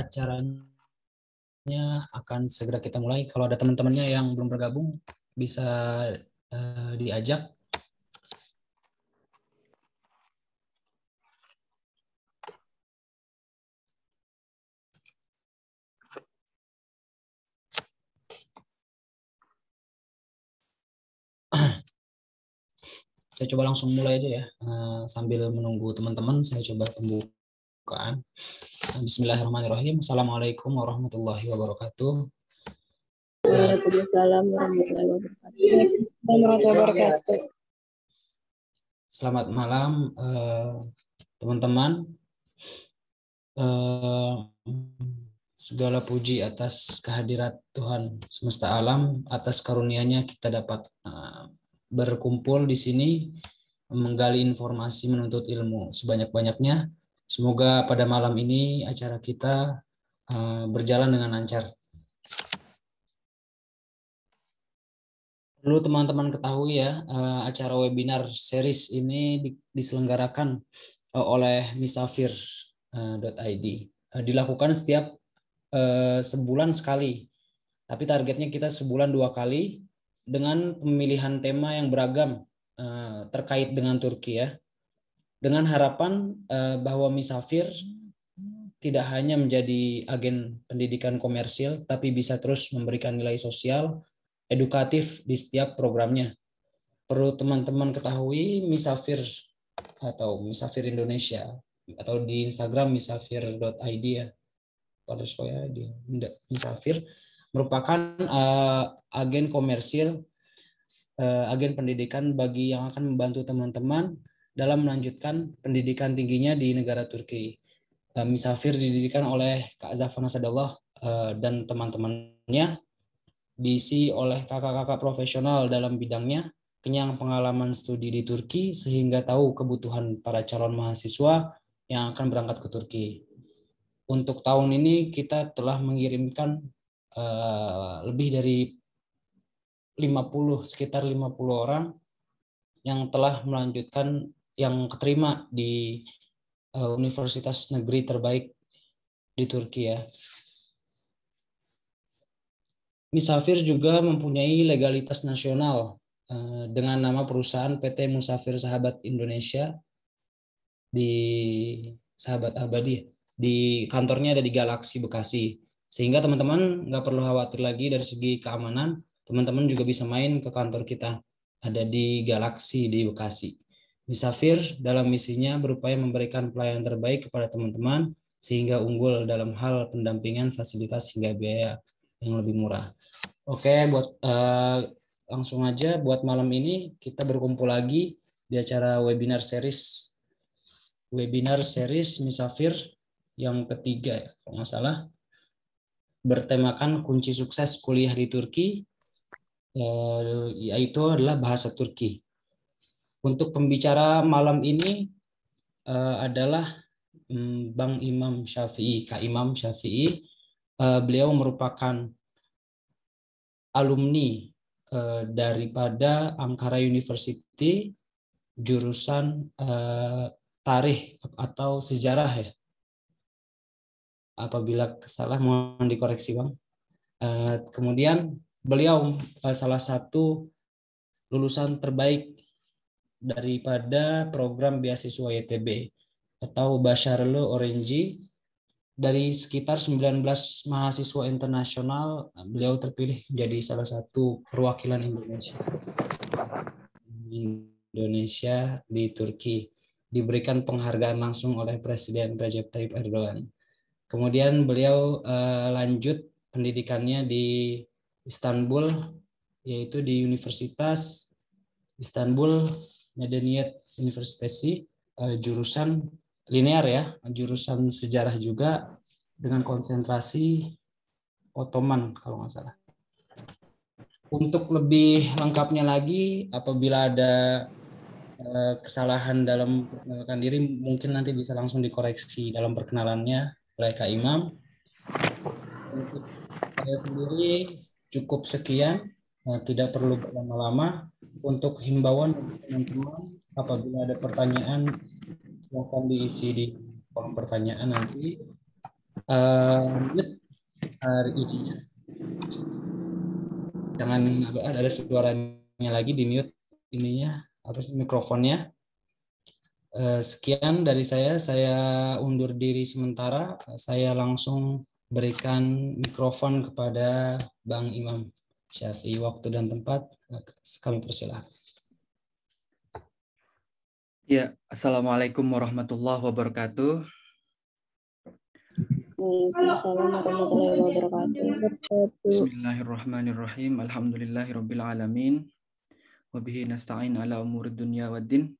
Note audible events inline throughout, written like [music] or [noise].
acaranya akan segera kita mulai. Kalau ada teman-temannya yang belum bergabung bisa uh, diajak. Saya coba langsung mulai aja ya, eh, sambil menunggu teman-teman. Saya coba tunggu pembukaan. Bismillahirrahmanirrahim. Assalamualaikum warahmatullahi wabarakatuh. Waalaikumsalam warahmatullahi wabarakatuh. Selamat malam eh, teman-teman. Eh, segala puji atas kehadirat Tuhan semesta alam, atas karunia-Nya kita dapat eh, berkumpul di sini menggali informasi menuntut ilmu sebanyak-banyaknya Semoga pada malam ini acara kita uh, berjalan dengan lancar. Perlu teman-teman ketahui ya, uh, acara webinar series ini di, diselenggarakan uh, oleh misafir.id. Uh, dilakukan setiap uh, sebulan sekali, tapi targetnya kita sebulan dua kali dengan pemilihan tema yang beragam uh, terkait dengan Turki ya dengan harapan uh, bahwa Misafir tidak hanya menjadi agen pendidikan komersil, tapi bisa terus memberikan nilai sosial, edukatif di setiap programnya. Perlu teman-teman ketahui, Misafir atau Misafir Indonesia atau di Instagram misafir.id ya, pada saya di Misafir merupakan uh, agen komersil, uh, agen pendidikan bagi yang akan membantu teman-teman dalam melanjutkan pendidikan tingginya di negara Turki. Misafir didirikan oleh Kak Zafana Sadallah eh, dan teman-temannya, diisi oleh kakak-kakak profesional dalam bidangnya, kenyang pengalaman studi di Turki sehingga tahu kebutuhan para calon mahasiswa yang akan berangkat ke Turki. Untuk tahun ini kita telah mengirimkan uh, lebih dari 50 sekitar 50 orang yang telah melanjutkan yang keterima di uh, universitas negeri terbaik di Turki ya. Misafir juga mempunyai legalitas nasional uh, dengan nama perusahaan PT Musafir Sahabat Indonesia di Sahabat Abadi. Di kantornya ada di Galaksi Bekasi. Sehingga teman-teman nggak perlu khawatir lagi dari segi keamanan, teman-teman juga bisa main ke kantor kita. Ada di Galaksi di Bekasi. Misafir dalam misinya berupaya memberikan pelayanan terbaik kepada teman-teman sehingga unggul dalam hal pendampingan fasilitas hingga biaya yang lebih murah. Oke, buat uh, langsung aja buat malam ini kita berkumpul lagi di acara webinar series webinar series Misafir yang ketiga kalau nggak salah bertemakan kunci sukses kuliah di Turki eh, yaitu adalah bahasa Turki untuk pembicara malam ini eh, adalah mm, Bang Imam Syafi'i, Kak Imam Syafi'i. Eh, beliau merupakan alumni uh, daripada Ankara University jurusan uh, tarikh atau sejarah ya. Apabila salah mohon dikoreksi Bang. kemudian beliau salah satu lulusan terbaik daripada program beasiswa YTB atau Basharlo Orange dari sekitar 19 mahasiswa internasional beliau terpilih jadi salah satu perwakilan Indonesia Indonesia di Turki diberikan penghargaan langsung oleh Presiden Recep Tayyip Erdogan. Kemudian beliau uh, lanjut pendidikannya di Istanbul yaitu di Universitas Istanbul Medaniet Universitas eh, jurusan linear ya, jurusan sejarah juga dengan konsentrasi Ottoman kalau nggak salah. Untuk lebih lengkapnya lagi, apabila ada eh, kesalahan dalam perkenalkan diri, mungkin nanti bisa langsung dikoreksi dalam perkenalannya oleh Kak Imam. Untuk saya sendiri cukup sekian. Eh, tidak perlu lama-lama untuk himbauan teman-teman apabila ada pertanyaan silakan diisi di kolom pertanyaan nanti uh, hari ini jangan ada suaranya lagi di mute ininya atau mikrofonnya eh, sekian dari saya saya undur diri sementara saya langsung berikan mikrofon kepada Bang Imam Syafi'i waktu dan tempat eh, kami persilahkan. Ya, Assalamualaikum warahmatullahi wabarakatuh. wabarakatuh. Bismillahirrahmanirrahim. Alhamdulillahirabbil alamin. Wabihi nasta'in ala dunia dunya waddin.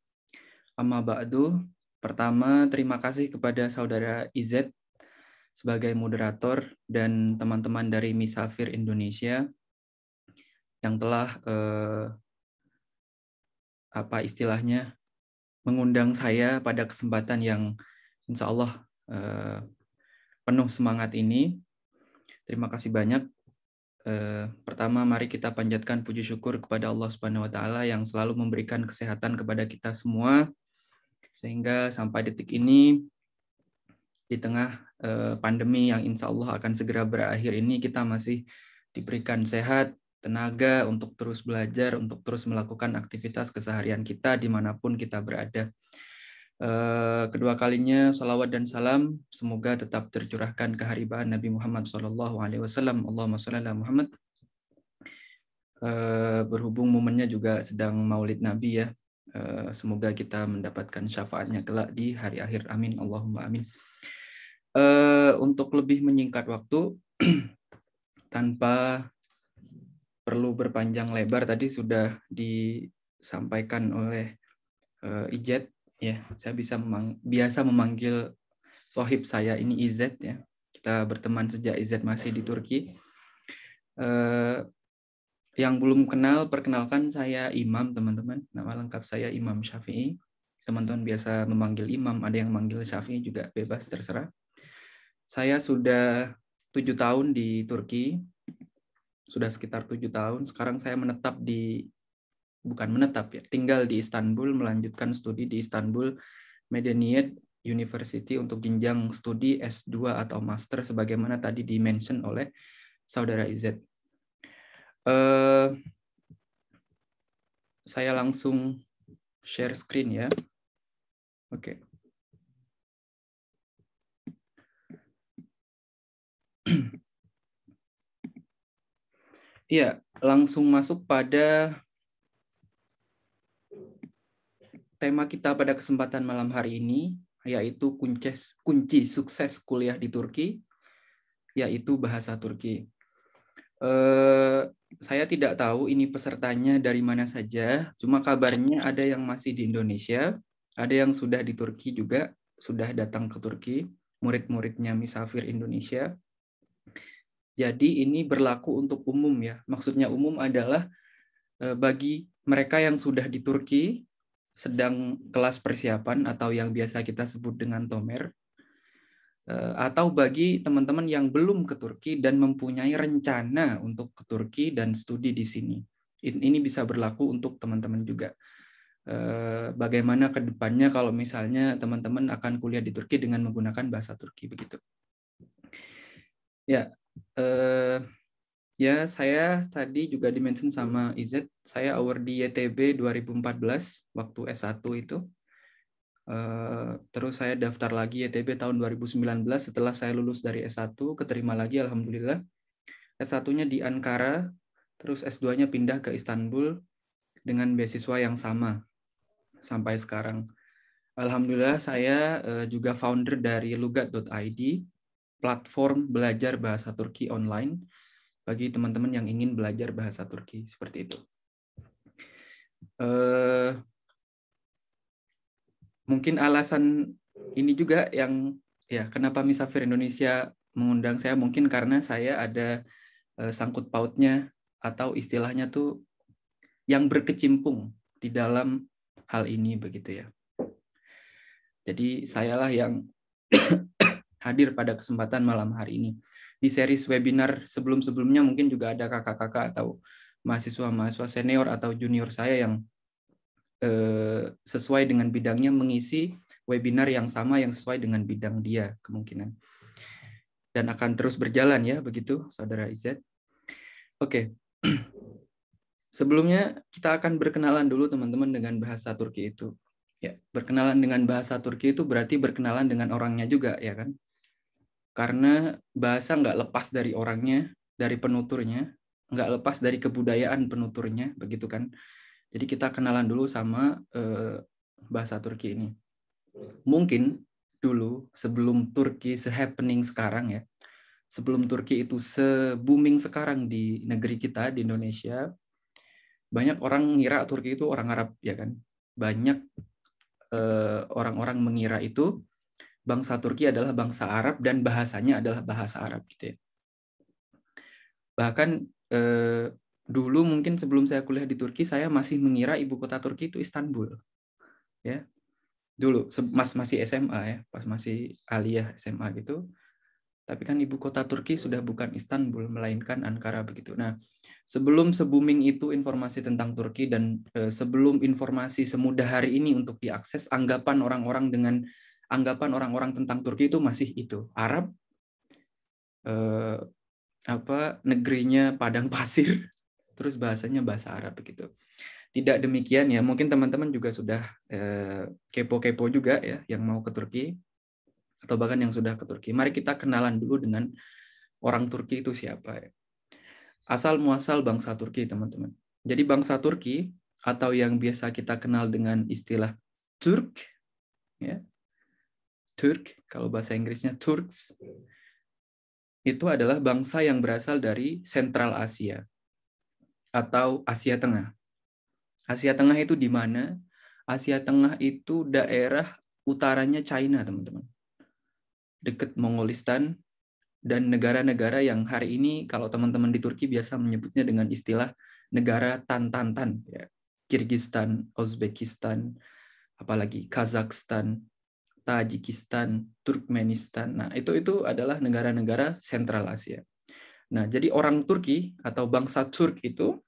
Amma ba'du. Pertama, terima kasih kepada saudara Izet sebagai moderator dan teman-teman dari Misafir Indonesia yang telah eh, apa istilahnya mengundang saya pada kesempatan yang insya Allah eh, penuh semangat ini. Terima kasih banyak. Eh, pertama, mari kita panjatkan puji syukur kepada Allah Subhanahu Wa Taala yang selalu memberikan kesehatan kepada kita semua sehingga sampai detik ini di tengah eh, pandemi yang insya Allah akan segera berakhir ini kita masih diberikan sehat, tenaga untuk terus belajar, untuk terus melakukan aktivitas keseharian kita dimanapun kita berada. Eh, kedua kalinya salawat dan salam semoga tetap tercurahkan keharibaan Nabi Muhammad SAW. Allahumma sholli Muhammad. Eh, berhubung momennya juga sedang Maulid Nabi ya, eh, semoga kita mendapatkan syafaatnya kelak di hari akhir. Amin. Allahumma amin. Untuk lebih menyingkat waktu, [clears throat] tanpa perlu berpanjang lebar tadi sudah disampaikan oleh uh, eh, Ijet ya saya bisa memang biasa memanggil sohib saya ini Izet ya kita berteman sejak Izet masih di Turki uh, yang belum kenal perkenalkan saya Imam teman-teman nama lengkap saya Imam Syafi'i teman-teman biasa memanggil Imam ada yang manggil Syafi'i juga bebas terserah saya sudah tujuh tahun di Turki sudah sekitar tujuh tahun. Sekarang saya menetap di bukan menetap ya, tinggal di Istanbul, melanjutkan studi di Istanbul Medeniyet University untuk jenjang studi S2 atau master sebagaimana tadi dimention oleh saudara IZ. Uh, eh, saya langsung share screen ya. Oke. Okay. [clears throat] Ya, langsung masuk pada tema kita pada kesempatan malam hari ini, yaitu kunci, kunci sukses kuliah di Turki, yaitu bahasa Turki. Eh, saya tidak tahu ini pesertanya dari mana saja, cuma kabarnya ada yang masih di Indonesia, ada yang sudah di Turki juga, sudah datang ke Turki, murid-muridnya Misafir Indonesia, jadi ini berlaku untuk umum ya. Maksudnya umum adalah eh, bagi mereka yang sudah di Turki sedang kelas persiapan atau yang biasa kita sebut dengan tomer eh, atau bagi teman-teman yang belum ke Turki dan mempunyai rencana untuk ke Turki dan studi di sini. Ini bisa berlaku untuk teman-teman juga. Eh, bagaimana ke depannya kalau misalnya teman-teman akan kuliah di Turki dengan menggunakan bahasa Turki begitu. Ya, uh, ya saya tadi juga dimention sama IZ, saya award di YTB 2014 waktu S1 itu. uh, terus saya daftar lagi YTB tahun 2019 setelah saya lulus dari S1, keterima lagi alhamdulillah. S1-nya di Ankara, terus S2-nya pindah ke Istanbul dengan beasiswa yang sama sampai sekarang. Alhamdulillah saya eh, juga founder dari lugat.id platform belajar bahasa Turki online bagi teman-teman yang ingin belajar bahasa Turki seperti itu. Eh, mungkin alasan ini juga yang ya kenapa Misafir Indonesia mengundang saya mungkin karena saya ada eh, sangkut pautnya atau istilahnya tuh yang berkecimpung di dalam hal ini begitu ya. Jadi sayalah yang hadir pada kesempatan malam hari ini. Di series webinar sebelum-sebelumnya mungkin juga ada kakak-kakak atau mahasiswa-mahasiswa senior atau junior saya yang eh, sesuai dengan bidangnya mengisi webinar yang sama yang sesuai dengan bidang dia kemungkinan. Dan akan terus berjalan ya begitu Saudara Izet. Oke. [clears throat] Sebelumnya kita akan berkenalan dulu teman-teman dengan bahasa Turki itu. Ya, berkenalan dengan bahasa Turki itu berarti berkenalan dengan orangnya juga ya kan? karena bahasa nggak lepas dari orangnya, dari penuturnya, nggak lepas dari kebudayaan penuturnya, begitu kan? Jadi kita kenalan dulu sama uh, bahasa Turki ini. Mungkin dulu sebelum Turki sehappening sekarang ya, sebelum Turki itu se-booming sekarang di negeri kita di Indonesia, banyak orang ngira Turki itu orang Arab ya kan? Banyak eh, orang-orang uh, mengira itu bangsa Turki adalah bangsa Arab dan bahasanya adalah bahasa Arab gitu ya. Bahkan eh, dulu mungkin sebelum saya kuliah di Turki saya masih mengira ibu kota Turki itu Istanbul. Ya. Dulu mas masih SMA ya, pas masih aliyah SMA gitu. Tapi kan ibu kota Turki sudah bukan Istanbul melainkan Ankara begitu. Nah, sebelum se-booming itu informasi tentang Turki dan eh, sebelum informasi semudah hari ini untuk diakses, anggapan orang-orang dengan anggapan orang-orang tentang Turki itu masih itu Arab eh, apa negerinya padang pasir [laughs] terus bahasanya bahasa Arab begitu tidak demikian ya mungkin teman-teman juga sudah eh, kepo-kepo juga ya yang mau ke Turki atau bahkan yang sudah ke Turki mari kita kenalan dulu dengan orang Turki itu siapa ya asal muasal bangsa Turki teman-teman jadi bangsa Turki atau yang biasa kita kenal dengan istilah Turk ya Turk, kalau bahasa Inggrisnya Turks, itu adalah bangsa yang berasal dari Central Asia atau Asia Tengah. Asia Tengah itu di mana? Asia Tengah itu daerah utaranya China, teman-teman. Dekat Mongolistan dan negara-negara yang hari ini kalau teman-teman di Turki biasa menyebutnya dengan istilah negara tan-tan-tan, ya. Kirgistan, Uzbekistan, apalagi Kazakhstan, Tajikistan, Turkmenistan. Nah, itu itu adalah negara-negara Sentral Asia. Nah, jadi orang Turki atau bangsa Turk itu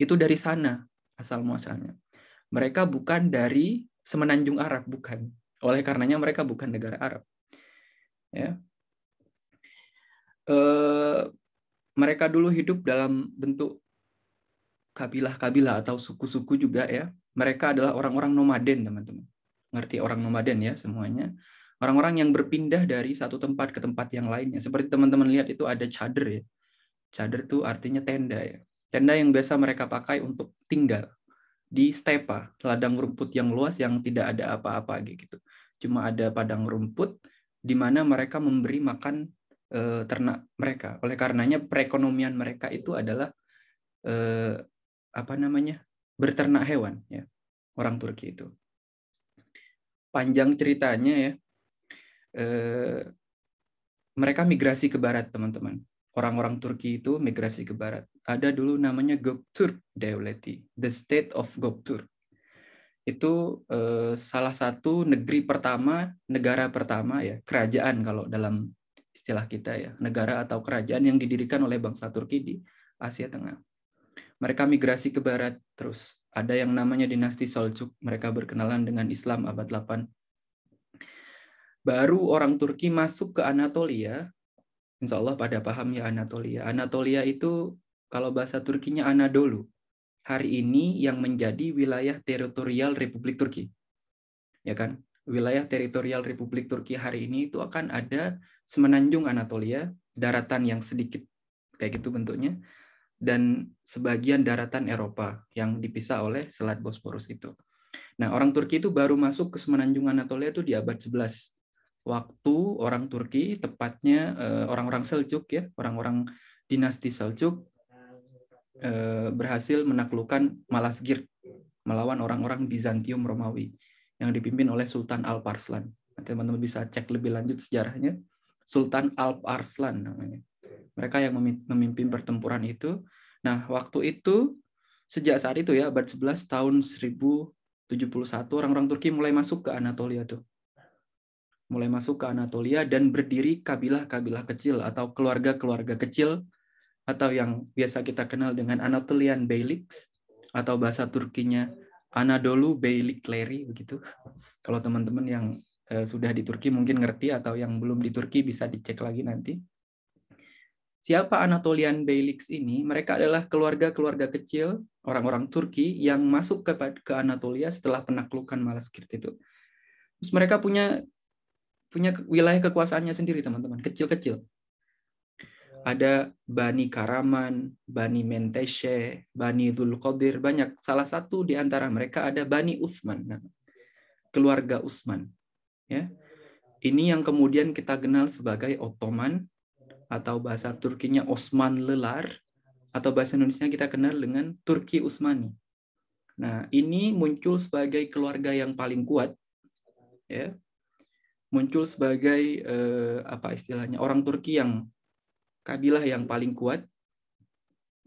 itu dari sana asal muasalnya. Mereka bukan dari semenanjung Arab, bukan. Oleh karenanya mereka bukan negara Arab. Ya. E, mereka dulu hidup dalam bentuk kabilah-kabilah atau suku-suku juga ya. Mereka adalah orang-orang nomaden, teman-teman ngerti orang nomaden ya semuanya. Orang-orang yang berpindah dari satu tempat ke tempat yang lainnya. Seperti teman-teman lihat itu ada chader ya. chader itu artinya tenda ya. Tenda yang biasa mereka pakai untuk tinggal di stepa, ladang rumput yang luas yang tidak ada apa-apa gitu. Cuma ada padang rumput di mana mereka memberi makan e, ternak mereka. Oleh karenanya perekonomian mereka itu adalah e, apa namanya? berternak hewan ya. Orang Turki itu panjang ceritanya ya, eh, mereka migrasi ke barat, teman-teman. Orang-orang Turki itu migrasi ke barat. Ada dulu namanya Göktürk Devleti, the state of Göktürk. Itu eh, salah satu negeri pertama, negara pertama ya, kerajaan kalau dalam istilah kita ya, negara atau kerajaan yang didirikan oleh bangsa Turki di Asia Tengah. Mereka migrasi ke barat terus ada yang namanya dinasti Seljuk, mereka berkenalan dengan Islam abad 8. Baru orang Turki masuk ke Anatolia, insya Allah pada paham ya Anatolia. Anatolia itu kalau bahasa Turkinya Anadolu. Hari ini yang menjadi wilayah teritorial Republik Turki. Ya kan? Wilayah teritorial Republik Turki hari ini itu akan ada semenanjung Anatolia, daratan yang sedikit kayak gitu bentuknya dan sebagian daratan Eropa yang dipisah oleh Selat Bosporus itu. Nah, orang Turki itu baru masuk ke Semenanjung Anatolia itu di abad 11. Waktu orang Turki, tepatnya eh, orang-orang Seljuk ya, orang-orang dinasti Seljuk eh, berhasil menaklukkan Malasgir melawan orang-orang Bizantium Romawi yang dipimpin oleh Sultan Alp Arslan. Teman-teman bisa cek lebih lanjut sejarahnya. Sultan Alp Arslan namanya. Mereka yang memimpin pertempuran itu. Nah, waktu itu sejak saat itu ya abad 11 tahun 1071 orang-orang Turki mulai masuk ke Anatolia tuh. Mulai masuk ke Anatolia dan berdiri kabilah-kabilah kecil atau keluarga-keluarga kecil atau yang biasa kita kenal dengan Anatolian Beyliks atau bahasa Turkinya Anadolu Beylikleri begitu. [laughs] Kalau teman-teman yang eh, sudah di Turki mungkin ngerti atau yang belum di Turki bisa dicek lagi nanti. Siapa Anatolian Beyliks ini? Mereka adalah keluarga-keluarga kecil orang-orang Turki yang masuk ke, ke Anatolia setelah penaklukan Malaskirt itu. Terus mereka punya punya wilayah kekuasaannya sendiri, teman-teman, kecil-kecil. Ya. Ada Bani Karaman, Bani Menteshe, Bani Qadir, banyak. Salah satu di antara mereka ada Bani Utsman. keluarga Utsman, ya. Ini yang kemudian kita kenal sebagai Ottoman atau bahasa Turkinya Osman Lelar atau bahasa Indonesia kita kenal dengan Turki Utsmani. Nah, ini muncul sebagai keluarga yang paling kuat ya. Muncul sebagai eh, apa istilahnya? orang Turki yang kabilah yang paling kuat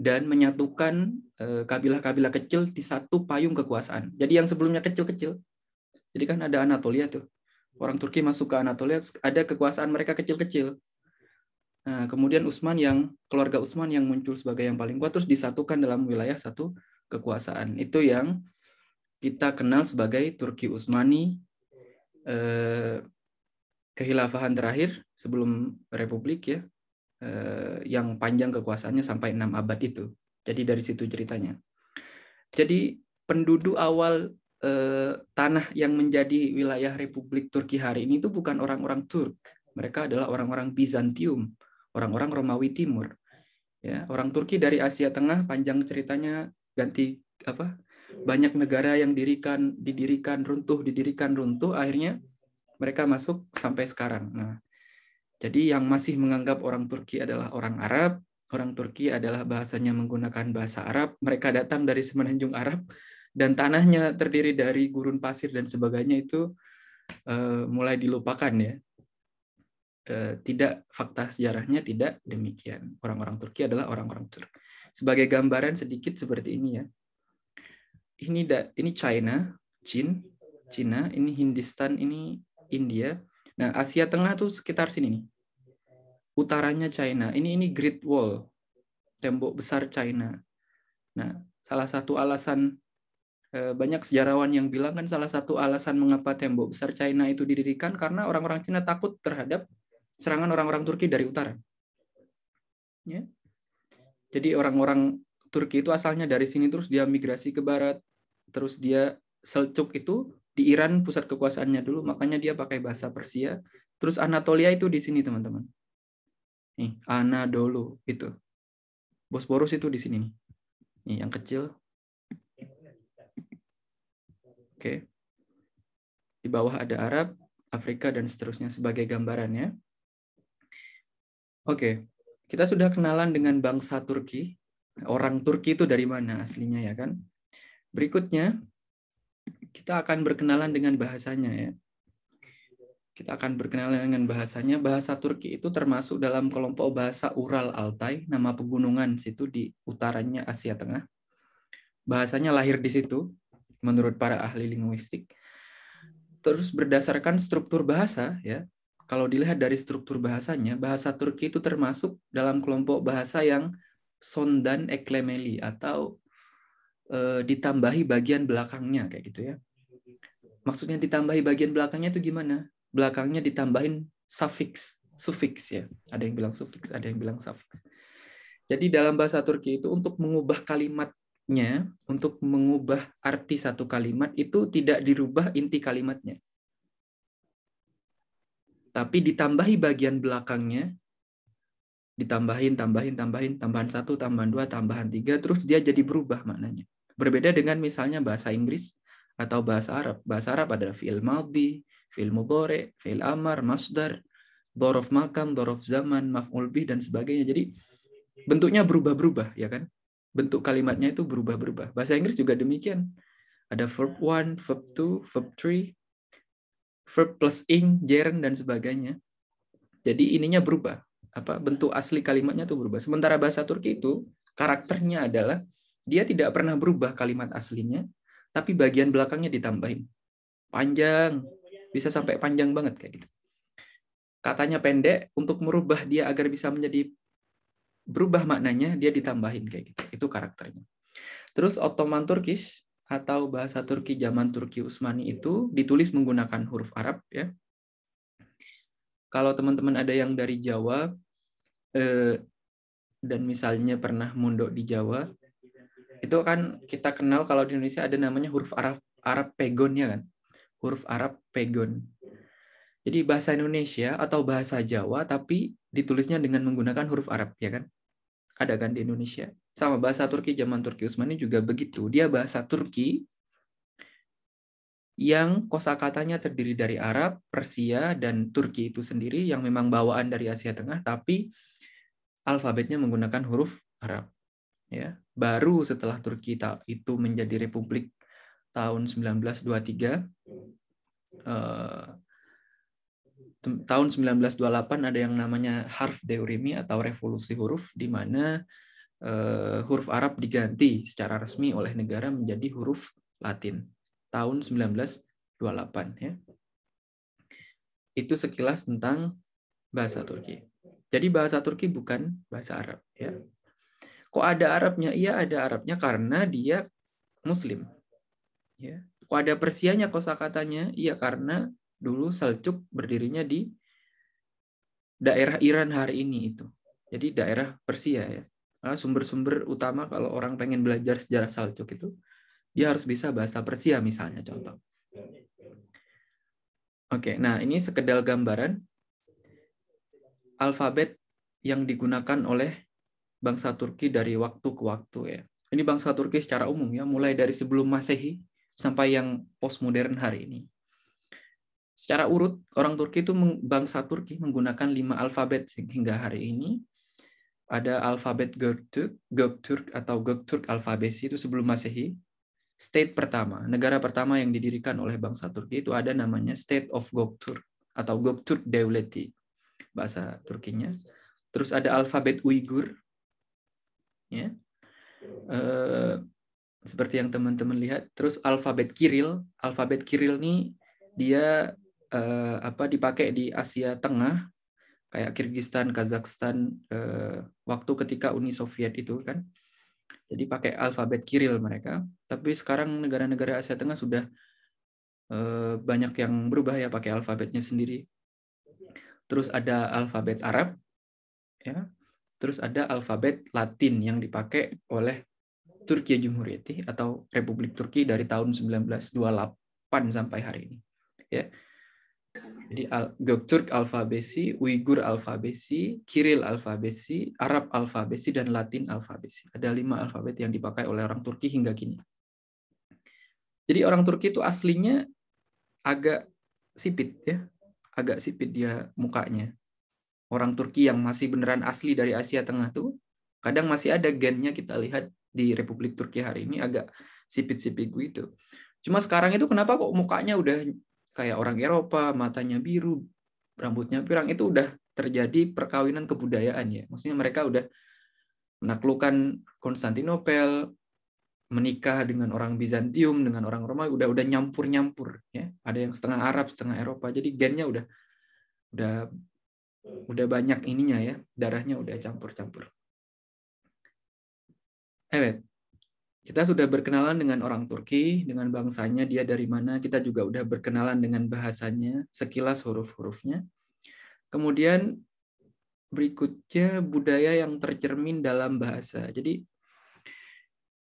dan menyatukan eh, kabilah-kabilah kecil di satu payung kekuasaan. Jadi yang sebelumnya kecil-kecil. Jadi kan ada Anatolia tuh. Orang Turki masuk ke Anatolia ada kekuasaan mereka kecil-kecil. Nah, kemudian Utsman yang keluarga Utsman yang muncul sebagai yang paling kuat terus disatukan dalam wilayah satu kekuasaan. Itu yang kita kenal sebagai Turki Utsmani eh, kehilafahan terakhir sebelum republik ya eh, yang panjang kekuasaannya sampai enam abad itu. Jadi dari situ ceritanya. Jadi penduduk awal eh, tanah yang menjadi wilayah Republik Turki hari ini itu bukan orang-orang Turk. Mereka adalah orang-orang Bizantium orang-orang Romawi Timur. Ya, orang Turki dari Asia Tengah panjang ceritanya ganti apa? Banyak negara yang dirikan, didirikan runtuh, didirikan runtuh, akhirnya mereka masuk sampai sekarang. Nah, jadi yang masih menganggap orang Turki adalah orang Arab, orang Turki adalah bahasanya menggunakan bahasa Arab, mereka datang dari semenanjung Arab dan tanahnya terdiri dari gurun pasir dan sebagainya itu uh, mulai dilupakan ya. Eh, tidak fakta sejarahnya tidak demikian. Orang-orang Turki adalah orang-orang Turki Sebagai gambaran sedikit seperti ini ya. Ini da, ini China, Chin, Cina, ini Hindistan, ini India. Nah, Asia Tengah tuh sekitar sini nih. Utaranya China. Ini ini Great Wall. Tembok besar China. Nah, salah satu alasan eh, banyak sejarawan yang bilang kan salah satu alasan mengapa tembok besar China itu didirikan karena orang-orang Cina takut terhadap serangan orang-orang Turki dari utara. Ya. Jadi orang-orang Turki itu asalnya dari sini terus dia migrasi ke barat, terus dia Selcuk itu di Iran pusat kekuasaannya dulu, makanya dia pakai bahasa Persia. Terus Anatolia itu di sini, teman-teman. Nih, Anadolu itu. Bosporus itu di sini nih. Nih, yang kecil. Oke. Okay. Di bawah ada Arab, Afrika dan seterusnya sebagai gambarannya. Oke, kita sudah kenalan dengan bangsa Turki. Orang Turki itu dari mana aslinya ya kan? Berikutnya kita akan berkenalan dengan bahasanya ya. Kita akan berkenalan dengan bahasanya. Bahasa Turki itu termasuk dalam kelompok bahasa Ural Altai, nama pegunungan situ di utaranya Asia Tengah. Bahasanya lahir di situ menurut para ahli linguistik. Terus berdasarkan struktur bahasa ya, kalau dilihat dari struktur bahasanya, bahasa Turki itu termasuk dalam kelompok bahasa yang sondan eklemeli atau e, ditambahi bagian belakangnya kayak gitu ya. Maksudnya ditambahi bagian belakangnya itu gimana? Belakangnya ditambahin suffix, suffix ya. Ada yang bilang suffix, ada yang bilang suffix. Jadi dalam bahasa Turki itu untuk mengubah kalimatnya, untuk mengubah arti satu kalimat itu tidak dirubah inti kalimatnya tapi ditambahi bagian belakangnya ditambahin tambahin tambahin tambahan satu tambahan dua tambahan tiga terus dia jadi berubah maknanya berbeda dengan misalnya bahasa Inggris atau bahasa Arab bahasa Arab adalah fi'il maldi, fi'il mudhari fi'il amar masdar dorof makam dorof zaman maf'ul bih dan sebagainya jadi bentuknya berubah-berubah ya kan bentuk kalimatnya itu berubah-berubah bahasa Inggris juga demikian ada verb one, verb two, verb three verb plus ing, gerund dan sebagainya. Jadi ininya berubah. Apa bentuk asli kalimatnya tuh berubah. Sementara bahasa Turki itu karakternya adalah dia tidak pernah berubah kalimat aslinya, tapi bagian belakangnya ditambahin. Panjang, bisa sampai panjang banget kayak gitu. Katanya pendek, untuk merubah dia agar bisa menjadi berubah maknanya, dia ditambahin kayak gitu. Itu karakternya. Terus Ottoman Turkish atau bahasa Turki zaman Turki Utsmani itu ditulis menggunakan huruf Arab ya. Kalau teman-teman ada yang dari Jawa eh, dan misalnya pernah mondok di Jawa, itu kan kita kenal kalau di Indonesia ada namanya huruf Arab Arab pegon ya kan. Huruf Arab pegon. Jadi bahasa Indonesia atau bahasa Jawa tapi ditulisnya dengan menggunakan huruf Arab ya kan? Ada kan di Indonesia? Sama bahasa Turki zaman Turki Utsmani juga begitu. Dia bahasa Turki yang kosakatanya terdiri dari Arab, Persia, dan Turki itu sendiri yang memang bawaan dari Asia Tengah, tapi alfabetnya menggunakan huruf Arab. Ya, baru setelah Turki itu menjadi republik tahun 1923 eh, tahun 1928 ada yang namanya harf deurimi atau revolusi huruf di mana uh, huruf Arab diganti secara resmi oleh negara menjadi huruf Latin tahun 1928 ya. Itu sekilas tentang bahasa Turki. Jadi bahasa Turki bukan bahasa Arab ya. Kok ada Arabnya? Iya ada Arabnya karena dia Muslim. Ya. Kok ada Persianya kosakatanya? Iya karena dulu Seljuk berdirinya di daerah Iran hari ini itu. Jadi daerah Persia ya. Eh, sumber-sumber utama kalau orang pengen belajar sejarah Seljuk itu dia harus bisa bahasa Persia misalnya contoh. Oke, nah ini sekedar gambaran alfabet yang digunakan oleh bangsa Turki dari waktu ke waktu ya. Ini bangsa Turki secara umum ya, mulai dari sebelum Masehi sampai yang postmodern hari ini. Secara urut, orang Turki itu bangsa Turki menggunakan lima alfabet hingga hari ini ada alfabet Göktürk, Göktürk atau Göktürk alfabesi itu sebelum Masehi. State pertama, negara pertama yang didirikan oleh bangsa Turki itu ada namanya State of Göktürk atau Göktürk Devleti bahasa Turkinya. Terus ada alfabet Uighur. Ya. Eh, seperti yang teman-teman lihat, terus alfabet Kiril, alfabet Kiril nih dia eh, apa dipakai di Asia Tengah kayak Kirgistan, Kazakhstan eh, waktu ketika Uni Soviet itu kan. Jadi pakai alfabet Kiril mereka. Tapi sekarang negara-negara Asia Tengah sudah eh, banyak yang berubah ya pakai alfabetnya sendiri. Terus ada alfabet Arab ya. Terus ada alfabet Latin yang dipakai oleh Turki Jumhuriyeti atau Republik Turki dari tahun 1928 sampai hari ini. Ya. Jadi Al Göktürk alfabesi, Uighur alfabesi, Kiril alfabesi, Arab alfabesi, dan Latin alfabesi. Ada lima alfabet yang dipakai oleh orang Turki hingga kini. Jadi orang Turki itu aslinya agak sipit ya, agak sipit dia mukanya. Orang Turki yang masih beneran asli dari Asia Tengah tuh kadang masih ada gennya kita lihat di Republik Turki hari ini agak sipit-sipit gitu. Cuma sekarang itu kenapa kok mukanya udah kayak orang Eropa, matanya biru, rambutnya pirang itu udah terjadi perkawinan kebudayaan ya. Maksudnya mereka udah menaklukkan Konstantinopel, menikah dengan orang Bizantium, dengan orang Romawi, udah udah nyampur-nyampur ya. Ada yang setengah Arab, setengah Eropa. Jadi gennya udah udah udah banyak ininya ya. Darahnya udah campur-campur. Eh, kita sudah berkenalan dengan orang Turki, dengan bangsanya, dia dari mana, kita juga sudah berkenalan dengan bahasanya, sekilas huruf-hurufnya. Kemudian berikutnya budaya yang tercermin dalam bahasa. Jadi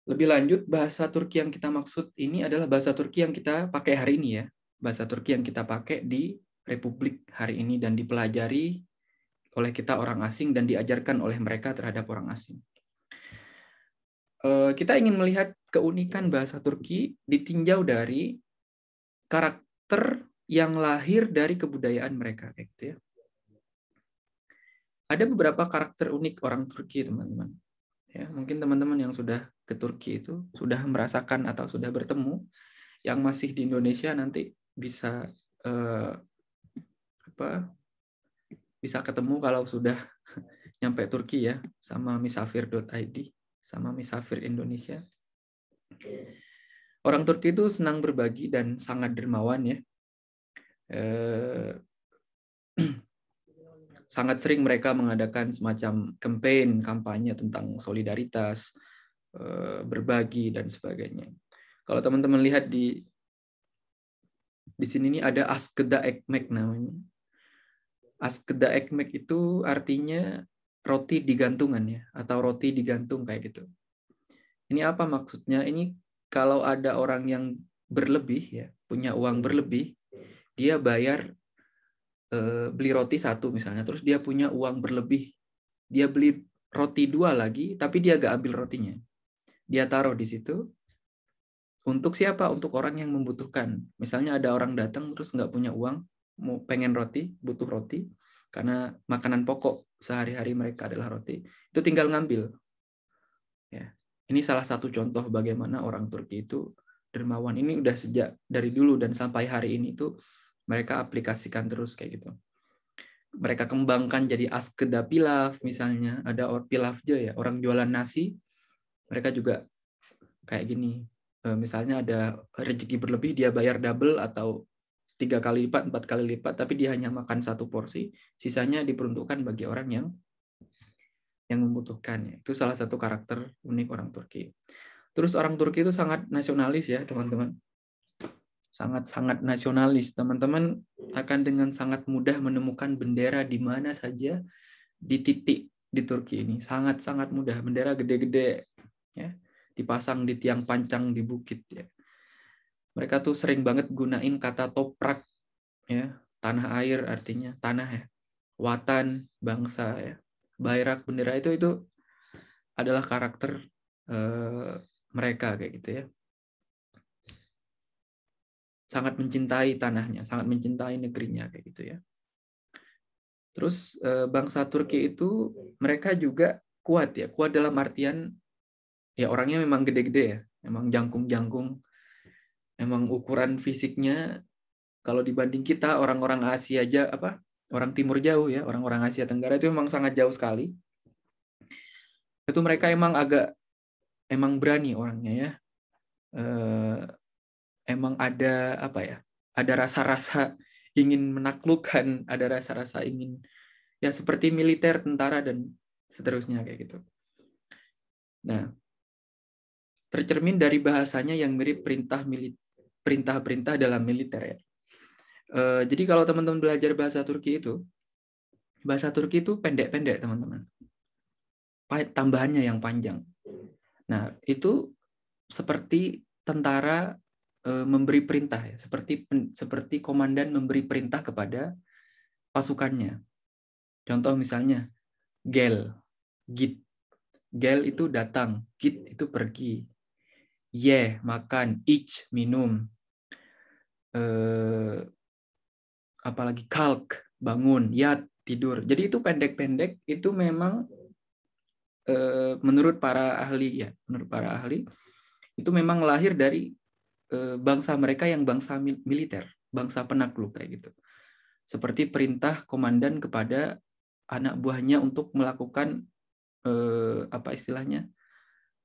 lebih lanjut bahasa Turki yang kita maksud ini adalah bahasa Turki yang kita pakai hari ini ya. Bahasa Turki yang kita pakai di Republik hari ini dan dipelajari oleh kita orang asing dan diajarkan oleh mereka terhadap orang asing. Eh, kita ingin melihat keunikan bahasa Turki ditinjau dari karakter yang lahir dari kebudayaan mereka kayak gitu ya. Ada beberapa karakter unik orang Turki, teman-teman. Ya, mungkin teman-teman yang sudah ke Turki itu sudah merasakan atau sudah bertemu yang masih di Indonesia nanti bisa eh, apa? bisa ketemu kalau sudah [laughs] nyampe Turki ya sama misafir.id sama misafir Indonesia. Orang Turki itu senang berbagi dan sangat dermawan ya. Eh, [clears throat] sangat sering mereka mengadakan semacam campaign, kampanye tentang solidaritas, eh, berbagi dan sebagainya. Kalau teman-teman lihat di di sini ini ada askeda ekmek namanya. Askeda ekmek itu artinya roti digantungan ya atau roti digantung kayak gitu. Ini apa maksudnya? Ini kalau ada orang yang berlebih ya, punya uang berlebih, dia bayar eh, beli roti satu misalnya, terus dia punya uang berlebih, dia beli roti dua lagi, tapi dia gak ambil rotinya. Dia taruh di situ. Untuk siapa? Untuk orang yang membutuhkan. Misalnya ada orang datang terus nggak punya uang, mau pengen roti, butuh roti, karena makanan pokok sehari-hari mereka adalah roti, itu tinggal ngambil. Ya. Ini salah satu contoh bagaimana orang Turki itu dermawan. Ini udah sejak dari dulu dan sampai hari ini itu mereka aplikasikan terus kayak gitu. Mereka kembangkan jadi askeda pilaf misalnya, ada or pilaf aja ya, orang jualan nasi. Mereka juga kayak gini. Eh, misalnya ada rezeki berlebih dia bayar double atau tiga kali lipat, empat kali lipat, tapi dia hanya makan satu porsi, sisanya diperuntukkan bagi orang yang yang membutuhkan. Ya. Itu salah satu karakter unik orang Turki. Terus orang Turki itu sangat nasionalis ya, teman-teman. Sangat-sangat nasionalis. Teman-teman akan dengan sangat mudah menemukan bendera di mana saja di titik di Turki ini. Sangat-sangat mudah. Bendera gede-gede ya dipasang di tiang pancang di bukit ya mereka tuh sering banget gunain kata toprak ya tanah air artinya tanah ya watan bangsa ya bayrak bendera itu itu adalah karakter uh, mereka kayak gitu ya sangat mencintai tanahnya sangat mencintai negerinya kayak gitu ya terus uh, bangsa Turki itu mereka juga kuat ya kuat dalam artian ya orangnya memang gede-gede ya memang jangkung-jangkung emang ukuran fisiknya kalau dibanding kita orang-orang Asia aja apa orang timur jauh ya orang-orang Asia Tenggara itu memang sangat jauh sekali itu mereka emang agak emang berani orangnya ya eh, emang ada apa ya ada rasa-rasa ingin menaklukkan ada rasa-rasa ingin ya seperti militer tentara dan seterusnya kayak gitu nah tercermin dari bahasanya yang mirip perintah militer perintah-perintah dalam militer ya. E, jadi kalau teman-teman belajar bahasa Turki itu, bahasa Turki itu pendek-pendek teman-teman. Tambahannya yang panjang. Nah itu seperti tentara e, memberi perintah ya, seperti seperti komandan memberi perintah kepada pasukannya. Contoh misalnya gel, git. Gel itu datang, git itu pergi. Ye makan, ich minum, eh, apalagi kalk bangun yat tidur jadi itu pendek-pendek itu memang eh, menurut para ahli ya menurut para ahli itu memang lahir dari eh, bangsa mereka yang bangsa militer bangsa penakluk kayak gitu seperti perintah komandan kepada anak buahnya untuk melakukan eh, apa istilahnya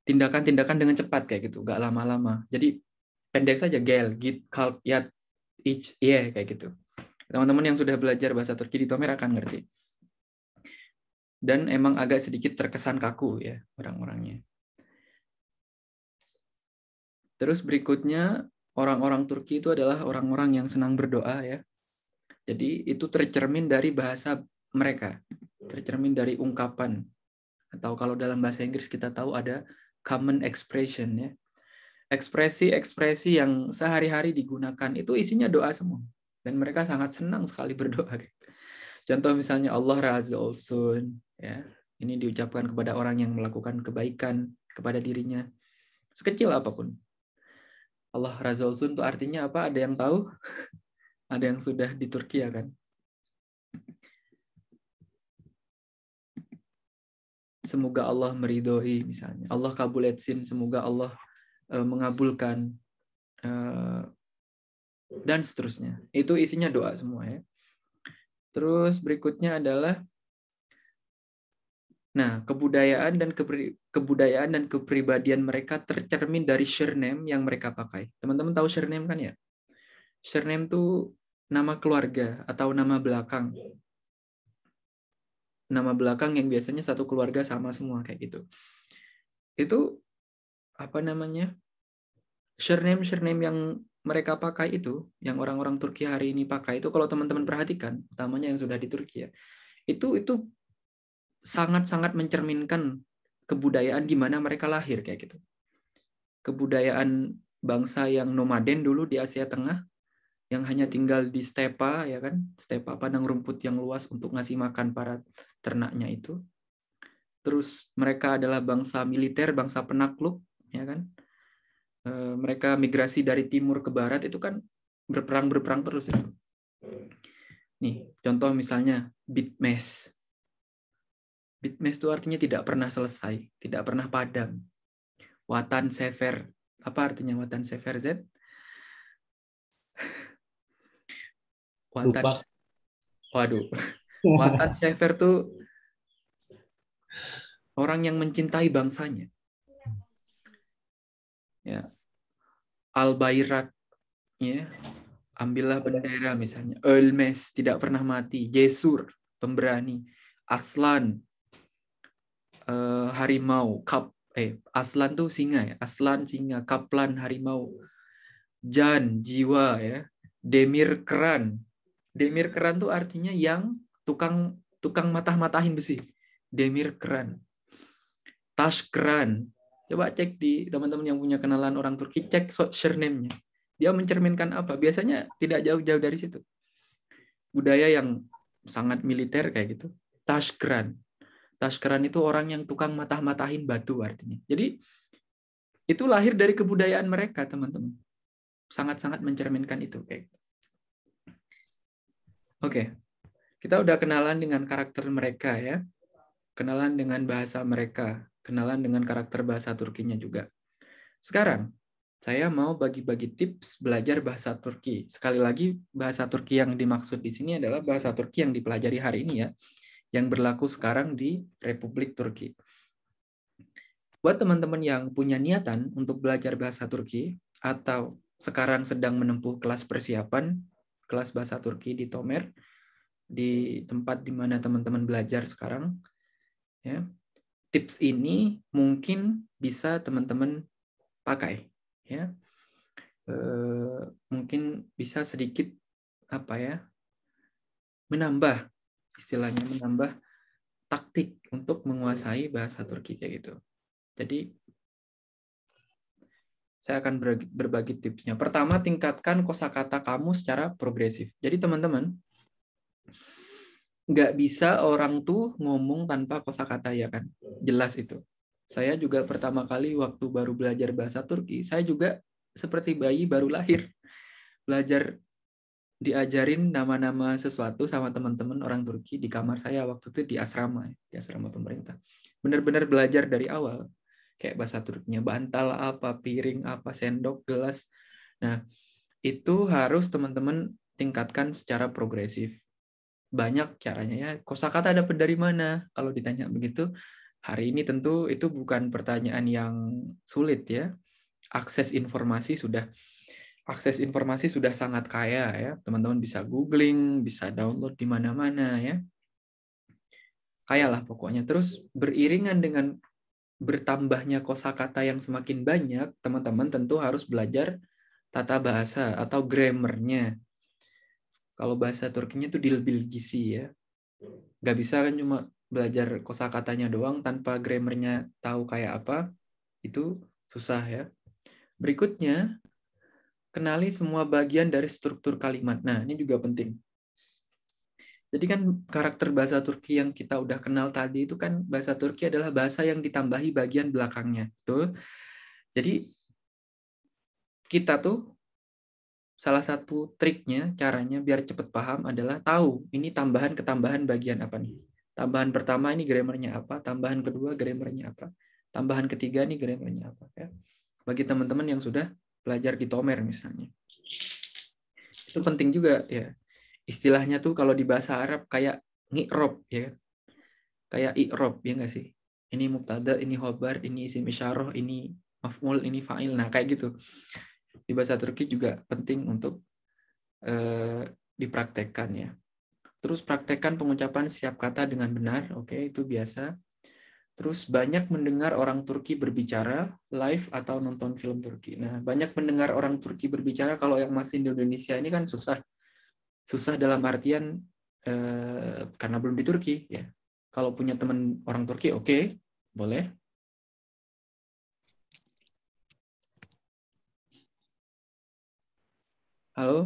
tindakan-tindakan dengan cepat kayak gitu, gak lama-lama. Jadi pendek saja gel, git, kalp, yat each year kayak gitu. Teman-teman yang sudah belajar bahasa Turki di Tomer akan ngerti. Dan emang agak sedikit terkesan kaku ya orang-orangnya. Terus berikutnya orang-orang Turki itu adalah orang-orang yang senang berdoa ya. Jadi itu tercermin dari bahasa mereka, tercermin dari ungkapan atau kalau dalam bahasa Inggris kita tahu ada common expression ya ekspresi-ekspresi yang sehari-hari digunakan itu isinya doa semua dan mereka sangat senang sekali berdoa contoh misalnya Allah Razzul ya ini diucapkan kepada orang yang melakukan kebaikan kepada dirinya sekecil apapun Allah Razzul itu artinya apa ada yang tahu [laughs] ada yang sudah di Turki ya kan semoga Allah meridhoi misalnya Allah kabuletsin semoga Allah Eh, mengabulkan eh, dan seterusnya. Itu isinya doa semua ya. Terus berikutnya adalah Nah, kebudayaan dan kebudayaan dan kepribadian mereka tercermin dari surname yang mereka pakai. Teman-teman tahu surname kan ya? Surname tuh nama keluarga atau nama belakang. Nama belakang yang biasanya satu keluarga sama semua kayak gitu. Itu apa namanya? surname surname yang mereka pakai itu, yang orang-orang Turki hari ini pakai itu, kalau teman-teman perhatikan, utamanya yang sudah di Turki ya, itu itu sangat-sangat mencerminkan kebudayaan di mana mereka lahir kayak gitu. Kebudayaan bangsa yang nomaden dulu di Asia Tengah, yang hanya tinggal di stepa ya kan, stepa padang rumput yang luas untuk ngasih makan para ternaknya itu. Terus mereka adalah bangsa militer, bangsa penakluk mereka migrasi dari timur ke barat itu kan berperang berperang terus ya. Nih, contoh misalnya bitmes. Bitmes itu artinya tidak pernah selesai, tidak pernah padam. Watan sever. Apa artinya watan sever Z? Watan. Lupa. Waduh. Watan sever tuh orang yang mencintai bangsanya. Ya, Al-Bayrak ya. Ambillah bendera misalnya. mes tidak pernah mati, Jesur pemberani, Aslan uh, harimau, Kap eh Aslan tuh singa ya, Aslan singa, Kaplan harimau, Jan jiwa ya, Demir keran. Demir keran tuh artinya yang tukang tukang matah-matahin besi. Demir keran. Tash keran, Coba cek di teman-teman yang punya kenalan orang Turki, cek surname-nya. Dia mencerminkan apa? Biasanya tidak jauh-jauh dari situ. Budaya yang sangat militer kayak gitu. Tashkran. Tashkran itu orang yang tukang matah-matahin batu artinya. Jadi itu lahir dari kebudayaan mereka, teman-teman. Sangat-sangat mencerminkan itu kayak gitu. Oke. Kita udah kenalan dengan karakter mereka ya. Kenalan dengan bahasa mereka, kenalan dengan karakter bahasa Turkinya juga. Sekarang, saya mau bagi-bagi tips belajar bahasa Turki. Sekali lagi, bahasa Turki yang dimaksud di sini adalah bahasa Turki yang dipelajari hari ini ya, yang berlaku sekarang di Republik Turki. Buat teman-teman yang punya niatan untuk belajar bahasa Turki atau sekarang sedang menempuh kelas persiapan, kelas bahasa Turki di Tomer, di tempat di mana teman-teman belajar sekarang, ya, tips ini mungkin bisa teman-teman pakai ya e, mungkin bisa sedikit apa ya menambah istilahnya menambah taktik untuk menguasai bahasa Turki kayak gitu jadi saya akan berbagi tipsnya pertama tingkatkan kosakata kamu secara progresif jadi teman-teman nggak bisa orang tuh ngomong tanpa kosakata ya kan jelas itu saya juga pertama kali waktu baru belajar bahasa Turki saya juga seperti bayi baru lahir belajar diajarin nama-nama sesuatu sama teman-teman orang Turki di kamar saya waktu itu di asrama di asrama pemerintah benar-benar belajar dari awal kayak bahasa Turkinya bantal apa piring apa sendok gelas nah itu harus teman-teman tingkatkan secara progresif banyak caranya ya. Kosakata dapat dari mana? Kalau ditanya begitu, hari ini tentu itu bukan pertanyaan yang sulit ya. Akses informasi sudah akses informasi sudah sangat kaya ya. Teman-teman bisa googling, bisa download di mana-mana ya. Kaya lah pokoknya. Terus beriringan dengan bertambahnya kosakata yang semakin banyak, teman-teman tentu harus belajar tata bahasa atau grammarnya kalau bahasa Turkinya itu dilbil gisi ya gak bisa kan cuma belajar kosakatanya doang tanpa grammarnya tahu kayak apa itu susah ya berikutnya kenali semua bagian dari struktur kalimat nah ini juga penting jadi kan karakter bahasa Turki yang kita udah kenal tadi itu kan bahasa Turki adalah bahasa yang ditambahi bagian belakangnya, betul? Jadi kita tuh salah satu triknya, caranya biar cepat paham adalah tahu ini tambahan ketambahan bagian apa nih. Tambahan pertama ini grammarnya apa, tambahan kedua grammarnya apa, tambahan ketiga ini grammarnya apa. Ya. Bagi teman-teman yang sudah belajar di tomer misalnya. Itu penting juga ya. Istilahnya tuh kalau di bahasa Arab kayak ngikrob ya kan. Kayak ikrob ya nggak sih? Ini mubtada, ini hobar, ini isim isyarah, ini maf'ul, ini fa'il. Nah, kayak gitu di bahasa Turki juga penting untuk eh, dipraktekkan ya. Terus praktekkan pengucapan siap kata dengan benar, oke okay, itu biasa. Terus banyak mendengar orang Turki berbicara live atau nonton film Turki. Nah, banyak mendengar orang Turki berbicara kalau yang masih di Indonesia ini kan susah. Susah dalam artian eh, karena belum di Turki ya. Kalau punya teman orang Turki, oke, okay, boleh. Halo?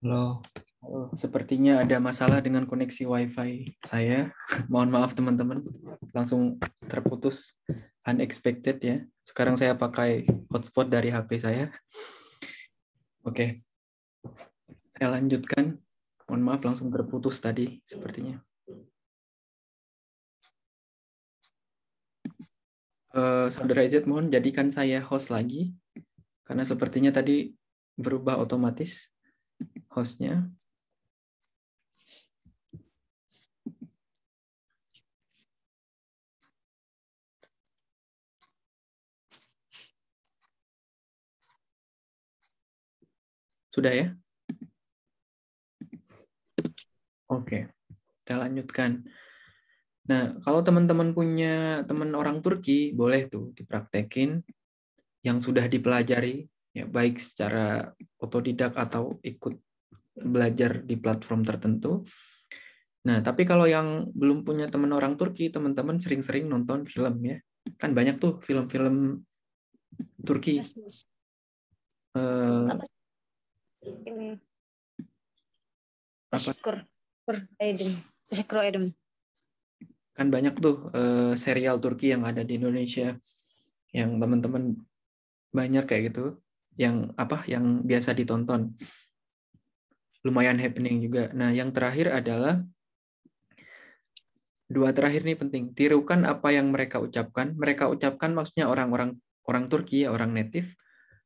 Halo. Halo. Sepertinya ada masalah dengan koneksi WiFi saya. [laughs] Mohon maaf teman-teman, langsung terputus unexpected ya. Sekarang saya pakai hotspot dari HP saya. Oke. Saya lanjutkan. Mohon maaf langsung terputus tadi sepertinya. Uh, Saudara Izet, mohon jadikan saya host lagi. Karena sepertinya tadi berubah otomatis hostnya. Sudah ya? Oke, kita lanjutkan. Nah, kalau teman-teman punya teman orang Turki, boleh tuh dipraktekin yang sudah dipelajari ya baik secara otodidak atau ikut belajar di platform tertentu. Nah, tapi kalau yang belum punya teman orang Turki, teman-teman sering-sering nonton film ya. Kan banyak tuh film-film Turki. Rasmus. Uh, ini. Tesyukur. Kan banyak tuh uh, serial Turki yang ada di Indonesia yang teman-teman banyak kayak gitu yang apa yang biasa ditonton. Lumayan happening juga. Nah, yang terakhir adalah dua terakhir nih penting. Tirukan apa yang mereka ucapkan. Mereka ucapkan maksudnya orang-orang orang Turki ya, orang native.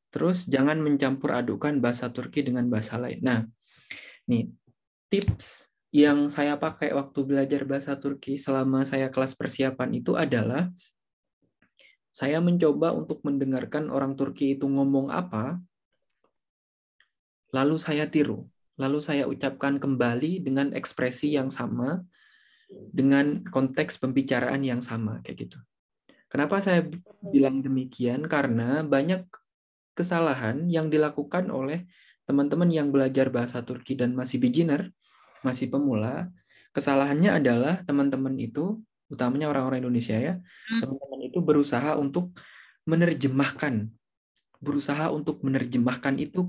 Terus jangan mencampur adukan bahasa Turki dengan bahasa lain. Nah, nih tips yang saya pakai waktu belajar bahasa Turki selama saya kelas persiapan itu adalah saya mencoba untuk mendengarkan orang Turki itu ngomong apa, lalu saya tiru, lalu saya ucapkan kembali dengan ekspresi yang sama, dengan konteks pembicaraan yang sama kayak gitu. Kenapa saya bilang demikian? Karena banyak kesalahan yang dilakukan oleh teman-teman yang belajar bahasa Turki dan masih beginner, masih pemula. Kesalahannya adalah teman-teman itu utamanya orang-orang Indonesia ya, hmm. teman-teman itu berusaha untuk menerjemahkan, berusaha untuk menerjemahkan itu